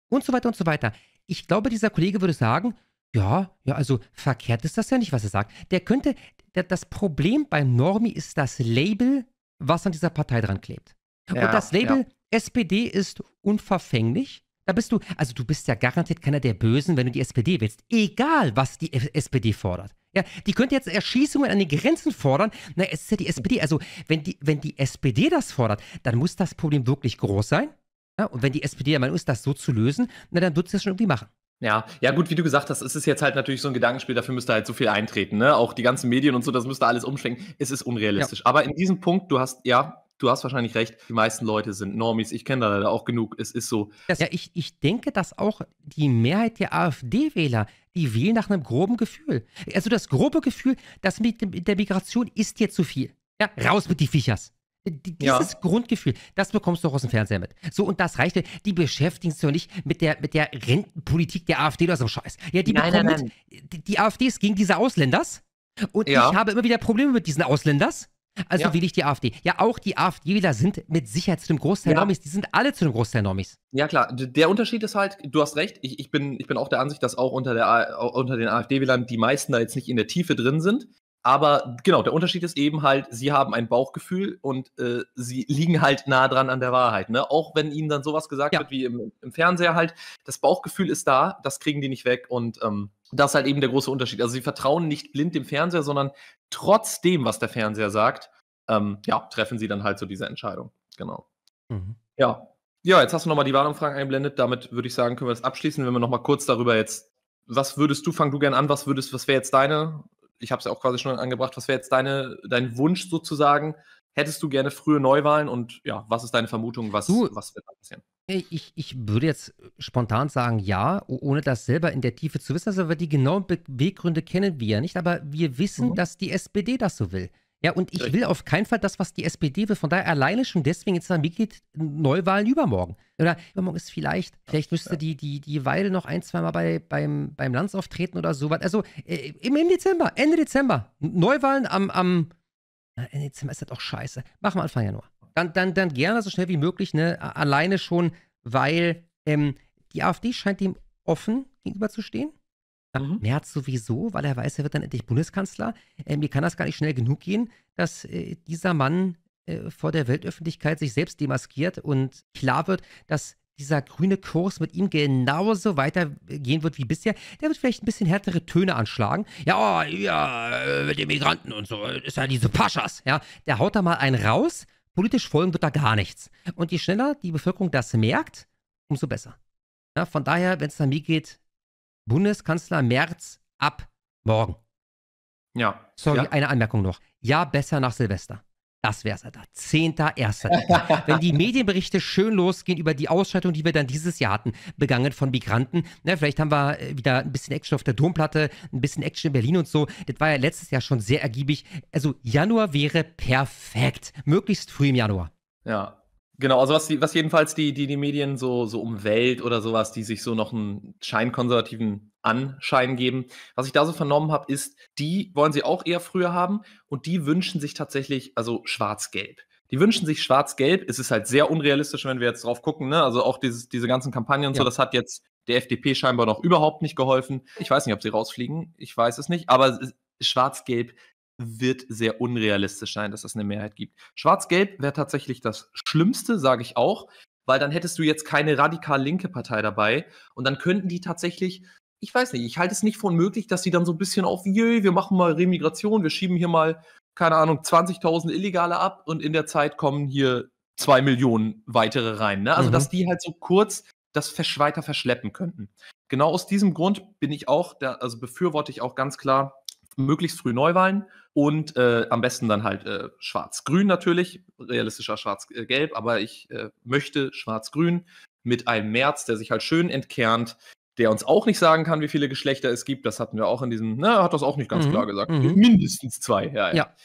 Und so weiter und so weiter. Ich glaube, dieser Kollege würde sagen, ja, ja, also verkehrt ist das ja nicht, was er sagt. Der könnte, der, das Problem beim Normi ist das Label, was an dieser Partei dran klebt. Ja, und das Label ja. SPD ist unverfänglich. Da bist du, also du bist ja garantiert keiner der Bösen, wenn du die SPD willst. Egal, was die F SPD fordert. Ja, die könnte jetzt Erschießungen an den Grenzen fordern. Na, es ist ja die SPD. Also, wenn die, wenn die SPD das fordert, dann muss das Problem wirklich groß sein. Ja, und wenn die SPD der Meinung ist, das so zu lösen, na, dann wird sie das schon irgendwie machen. Ja, ja gut, wie du gesagt hast, es ist jetzt halt natürlich so ein Gedankenspiel, dafür müsste halt so viel eintreten, ne? Auch die ganzen Medien und so, das müsste alles umschwenken. Es ist unrealistisch. Ja. Aber in diesem Punkt, du hast, ja, du hast wahrscheinlich recht, die meisten Leute sind Normis, ich kenne da leider auch genug, es ist so. Ja, ich, ich denke, dass auch die Mehrheit der AfD-Wähler die wählen nach einem groben Gefühl. Also das grobe Gefühl, das mit der Migration ist dir zu viel. Ja, raus mit die Viechers. Dieses ja. Grundgefühl, das bekommst du auch aus dem Fernseher mit. So, und das reicht. Die beschäftigen sich doch nicht mit der, mit der Rentenpolitik der AfD oder so Scheiß. Ja, die nein, bekommen nein, nein. Mit, die, die AfD ist gegen diese Ausländers. Und ja. ich habe immer wieder Probleme mit diesen Ausländers. Also ja. wähle ich die AfD. Ja, auch die AfD-Wähler sind mit Sicherheit zu dem Großteil ja. Normis. Die sind alle zu dem Großteil Normis. Ja, klar. Der Unterschied ist halt, du hast recht, ich, ich, bin, ich bin auch der Ansicht, dass auch unter, der, unter den AfD-Wählern die meisten da jetzt nicht in der Tiefe drin sind. Aber genau, der Unterschied ist eben halt, sie haben ein Bauchgefühl und äh, sie liegen halt nah dran an der Wahrheit. Ne? Auch wenn ihnen dann sowas gesagt ja. wird wie im, im, Fernseher halt, das Bauchgefühl ist da, das kriegen die nicht weg und ähm, das ist halt eben der große Unterschied. Also sie vertrauen nicht blind dem Fernseher, sondern trotzdem, was der Fernseher sagt, ähm, ja, treffen sie dann halt so diese Entscheidung. Genau. Mhm. Ja. Ja, jetzt hast du nochmal die Warnumfragen eingeblendet. Damit würde ich sagen, können wir das abschließen, wenn wir nochmal kurz darüber jetzt, was würdest du, fang du gern an, was würdest, was wäre jetzt deine, ich habe es ja auch quasi schon angebracht, was wäre jetzt deine, dein Wunsch sozusagen? Hättest du gerne frühe Neuwahlen und ja, was ist deine Vermutung, was, du, was wird da passieren? Ich, ich würde jetzt spontan sagen, ja, ohne das selber in der Tiefe zu wissen. Also, aber die genauen Beweggründe kennen wir ja nicht, aber wir wissen, mhm. dass die SPD das so will. Ja, und ich will auf keinen Fall das, was die SPD will. Von daher alleine schon deswegen jetzt sagen, wie geht Neuwahlen übermorgen? Oder übermorgen ist vielleicht, vielleicht müsste die, die, die Weide noch ein, zweimal bei, beim, beim Lanz auftreten oder sowas. Also äh, im, Dezember, Ende Dezember. Neuwahlen am, am Ende Dezember ist das doch scheiße. Machen wir Anfang Januar. Dann, dann, dann gerne so schnell wie möglich, ne? Alleine schon, weil ähm, die AfD scheint dem offen gegenüberzustehen. Mhm. Merz sowieso, weil er weiß, er wird dann endlich Bundeskanzler. Äh, mir kann das gar nicht schnell genug gehen, dass äh, dieser Mann äh, vor der Weltöffentlichkeit sich selbst demaskiert und klar wird, dass dieser grüne Kurs mit ihm genauso weitergehen äh, wird wie bisher. Der wird vielleicht ein bisschen härtere Töne anschlagen. Ja, oh, ja, äh, mit den Migranten und so, ist ja diese Paschas. Ja, der haut da mal einen raus politisch folgen wird da gar nichts. Und je schneller die Bevölkerung das merkt, umso besser. Ja, von daher, wenn es nach mir geht, Bundeskanzler Merz ab morgen. Ja. Sorry, ja. eine Anmerkung noch. Ja, besser nach Silvester. Das wäre es, Alter. Zehnter, erster. [LAUGHS] Wenn die Medienberichte schön losgehen über die Ausschreitung, die wir dann dieses Jahr hatten, begangen von Migranten. Na, ne, vielleicht haben wir äh, wieder ein bisschen Action auf der Domplatte, ein bisschen Action in Berlin und so. Das war ja letztes Jahr schon sehr ergiebig. Also Januar wäre perfekt. Möglichst früh im Januar. Ja, Genau, also was, die, was jedenfalls die, die, die Medien so, so Welt oder sowas, die sich so noch einen scheinkonservativen Anschein geben. Was ich da so vernommen habe, ist, die wollen sie auch eher früher haben und die wünschen sich tatsächlich, also schwarz-gelb. Die wünschen sich schwarz-gelb. Es ist halt sehr unrealistisch, wenn wir jetzt drauf gucken. Ne? Also auch dieses, diese ganzen Kampagnen und ja. so, das hat jetzt der FDP scheinbar noch überhaupt nicht geholfen. Ich weiß nicht, ob sie rausfliegen. Ich weiß es nicht. Aber schwarz-gelb wird sehr unrealistisch sein, dass es eine Mehrheit gibt. Schwarz-Gelb wäre tatsächlich das Schlimmste, sage ich auch, weil dann hättest du jetzt keine radikal linke Partei dabei und dann könnten die tatsächlich ich weiß nicht, ich halte es nicht für unmöglich, dass sie dann so ein bisschen auf, jö, wir machen mal Remigration, wir schieben hier mal, keine Ahnung, 20.000 Illegale ab und in der Zeit kommen hier zwei Millionen weitere rein. Ne? Also, mhm. dass die halt so kurz das weiter verschleppen könnten. Genau aus diesem Grund bin ich auch, da, also befürworte ich auch ganz klar möglichst früh Neuwahlen und äh, am besten dann halt äh, schwarz-grün natürlich, realistischer schwarz-gelb, aber ich äh, möchte schwarz-grün mit einem März, der sich halt schön entkernt der uns auch nicht sagen kann, wie viele Geschlechter es gibt. Das hatten wir auch in diesem, na, ne, er hat das auch nicht ganz mhm. klar gesagt. Mhm. Mindestens zwei, ja. ja. ja.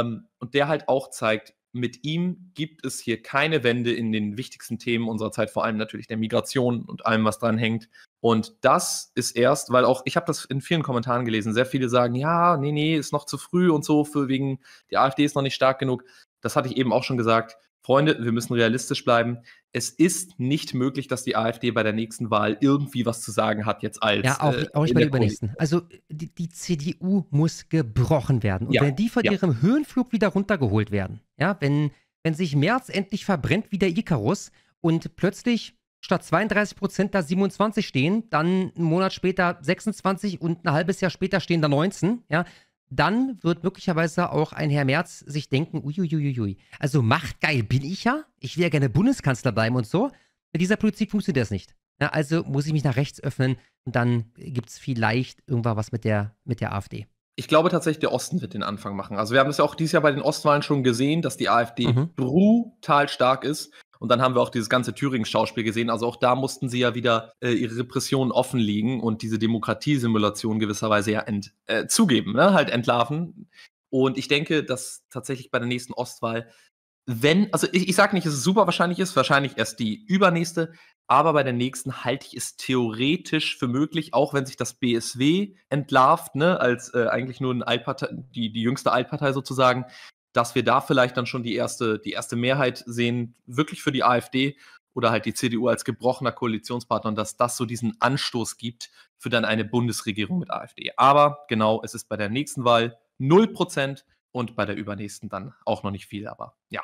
Ähm, und der halt auch zeigt, mit ihm gibt es hier keine Wende in den wichtigsten Themen unserer Zeit, vor allem natürlich der Migration und allem, was dran hängt. Und das ist erst, weil auch, ich habe das in vielen Kommentaren gelesen, sehr viele sagen, ja, nee, nee, ist noch zu früh und so, für wegen, die AfD ist noch nicht stark genug. Das hatte ich eben auch schon gesagt. Freunde, wir müssen realistisch bleiben. Es ist nicht möglich, dass die AfD bei der nächsten Wahl irgendwie was zu sagen hat, jetzt als. Ja, auch, äh, auch nicht bei der übernächsten. Also die, die, CDU muss gebrochen werden. Und ja, wenn die von ja. ihrem Höhenflug wieder runtergeholt werden, ja, wenn, wenn sich März endlich verbrennt wie der Icarus und plötzlich statt 32 Prozent da 27 stehen, dann einen Monat später 26 und ein halbes Jahr später stehen da 19, ja, dann wird möglicherweise auch ein Herr Merz sich denken, uiuiuiui, also machtgeil bin ich ja, ich will ja gerne Bundeskanzler bleiben und so. Mit dieser Politik funktioniert das nicht. Ja, also muss ich mich nach rechts öffnen und dann gibt es vielleicht irgendwann was mit der, mit der AfD. Ich glaube tatsächlich, der Osten wird den Anfang machen. Also wir haben es ja auch dieses Jahr bei den Ostwahlen schon gesehen, dass die AfD mhm. brutal stark ist. Und dann haben wir auch dieses ganze Thüringen-Schauspiel gesehen. Also auch da mussten sie ja wieder äh, ihre Repressionen offenlegen und diese Demokratiesimulation gewisserweise ja ent, äh, zugeben, ne? halt entlarven. Und ich denke, dass tatsächlich bei der nächsten Ostwahl, wenn, also ich, ich sage nicht, dass es super wahrscheinlich ist, wahrscheinlich erst die übernächste, aber bei der nächsten halte ich es theoretisch für möglich, auch wenn sich das BSW entlarvt, ne, als äh, eigentlich nur ein Altpartei, die, die jüngste Altpartei sozusagen, dass wir da vielleicht dann schon die erste, die erste Mehrheit sehen, wirklich für die AfD oder halt die CDU als gebrochener Koalitionspartner und dass das so diesen Anstoß gibt für dann eine Bundesregierung mit AfD. Aber genau, es ist bei der nächsten Wahl 0% und bei der übernächsten dann auch noch nicht viel, aber ja.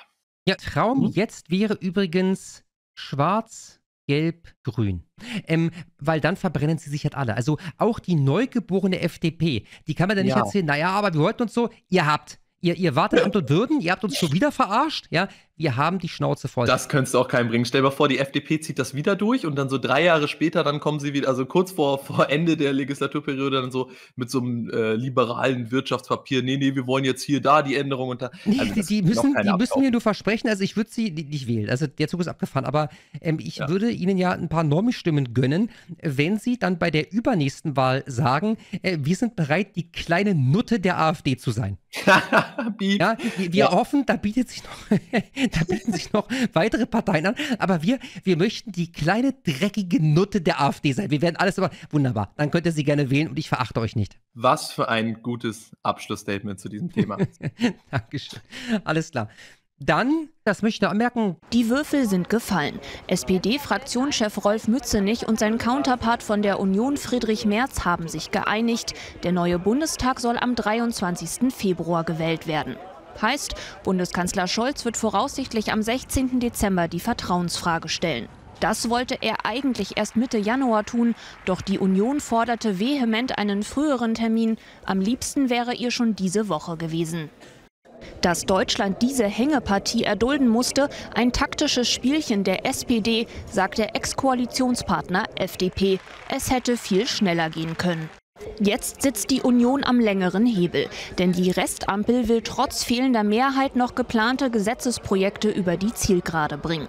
Ja, Traum mhm. jetzt wäre übrigens schwarz, gelb, grün. Ähm, weil dann verbrennen sie sich halt alle. Also auch die neugeborene FDP, die kann man dann nicht ja. erzählen, naja, aber wir wollten uns so, ihr habt, ihr, ihr wart Amt und Würden, ihr habt uns schon wieder verarscht, ja wir haben die Schnauze voll. Das könntest du auch keinem bringen. Stell dir mal vor, die FDP zieht das wieder durch und dann so drei Jahre später, dann kommen sie wieder, also kurz vor, vor Ende der Legislaturperiode, dann so mit so einem äh, liberalen Wirtschaftspapier. Nee, nee, wir wollen jetzt hier, da die Änderung und da. Nee, also die, die müssen, die müssen mir nur versprechen, also ich würde sie nicht wählen. Also der Zug ist abgefahren, aber ähm, ich ja. würde ihnen ja ein paar Normistimmen gönnen, wenn sie dann bei der übernächsten Wahl sagen, äh, wir sind bereit, die kleine Nutte der AfD zu sein. [LAUGHS] ja, wir, wir ja. hoffen, da bietet sich noch [LAUGHS] da bieten sich noch weitere Parteien an. Aber wir, wir möchten die kleine, dreckige Nutte der AfD sein. Wir werden alles aber. Wunderbar. Dann könnt ihr sie gerne wählen und ich verachte euch nicht. Was für ein gutes Abschlussstatement zu diesem Thema. [LAUGHS] Dankeschön. Alles klar. Dann, das möchte ich noch anmerken. Die Würfel sind gefallen. SPD-Fraktionschef Rolf Mützenich und sein Counterpart von der Union Friedrich Merz haben sich geeinigt. Der neue Bundestag soll am 23. Februar gewählt werden. Heißt, Bundeskanzler Scholz wird voraussichtlich am 16. Dezember die Vertrauensfrage stellen. Das wollte er eigentlich erst Mitte Januar tun, doch die Union forderte vehement einen früheren Termin. Am liebsten wäre ihr schon diese Woche gewesen. Dass Deutschland diese Hängepartie erdulden musste, ein taktisches Spielchen der SPD, sagt der Ex-Koalitionspartner FDP. Es hätte viel schneller gehen können. Jetzt sitzt die Union am längeren Hebel, denn die Restampel will trotz fehlender Mehrheit noch geplante Gesetzesprojekte über die Zielgerade bringen.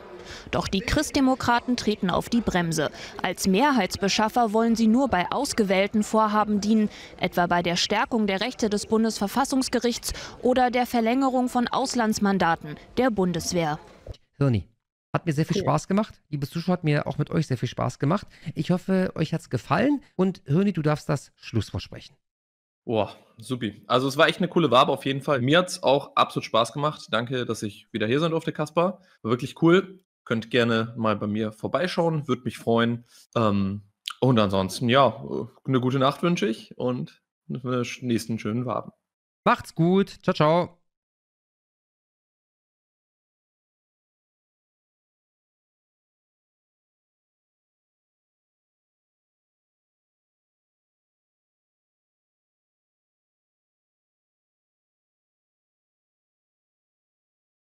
Doch die Christdemokraten treten auf die Bremse. Als Mehrheitsbeschaffer wollen sie nur bei ausgewählten Vorhaben dienen, etwa bei der Stärkung der Rechte des Bundesverfassungsgerichts oder der Verlängerung von Auslandsmandaten der Bundeswehr. Sony. Hat mir sehr viel cool. Spaß gemacht. Liebe Zuschauer, hat mir auch mit euch sehr viel Spaß gemacht. Ich hoffe, euch hat es gefallen. Und Hirni, du darfst das Schlusswort sprechen. Boah, supi. Also es war echt eine coole Wabe auf jeden Fall. Mir hat es auch absolut Spaß gemacht. Danke, dass ich wieder hier sein durfte, Kaspar. War wirklich cool. Könnt gerne mal bei mir vorbeischauen, würde mich freuen. Ähm, und ansonsten, ja, eine gute Nacht wünsche ich und einen nächsten schönen Waben. Macht's gut. Ciao, ciao.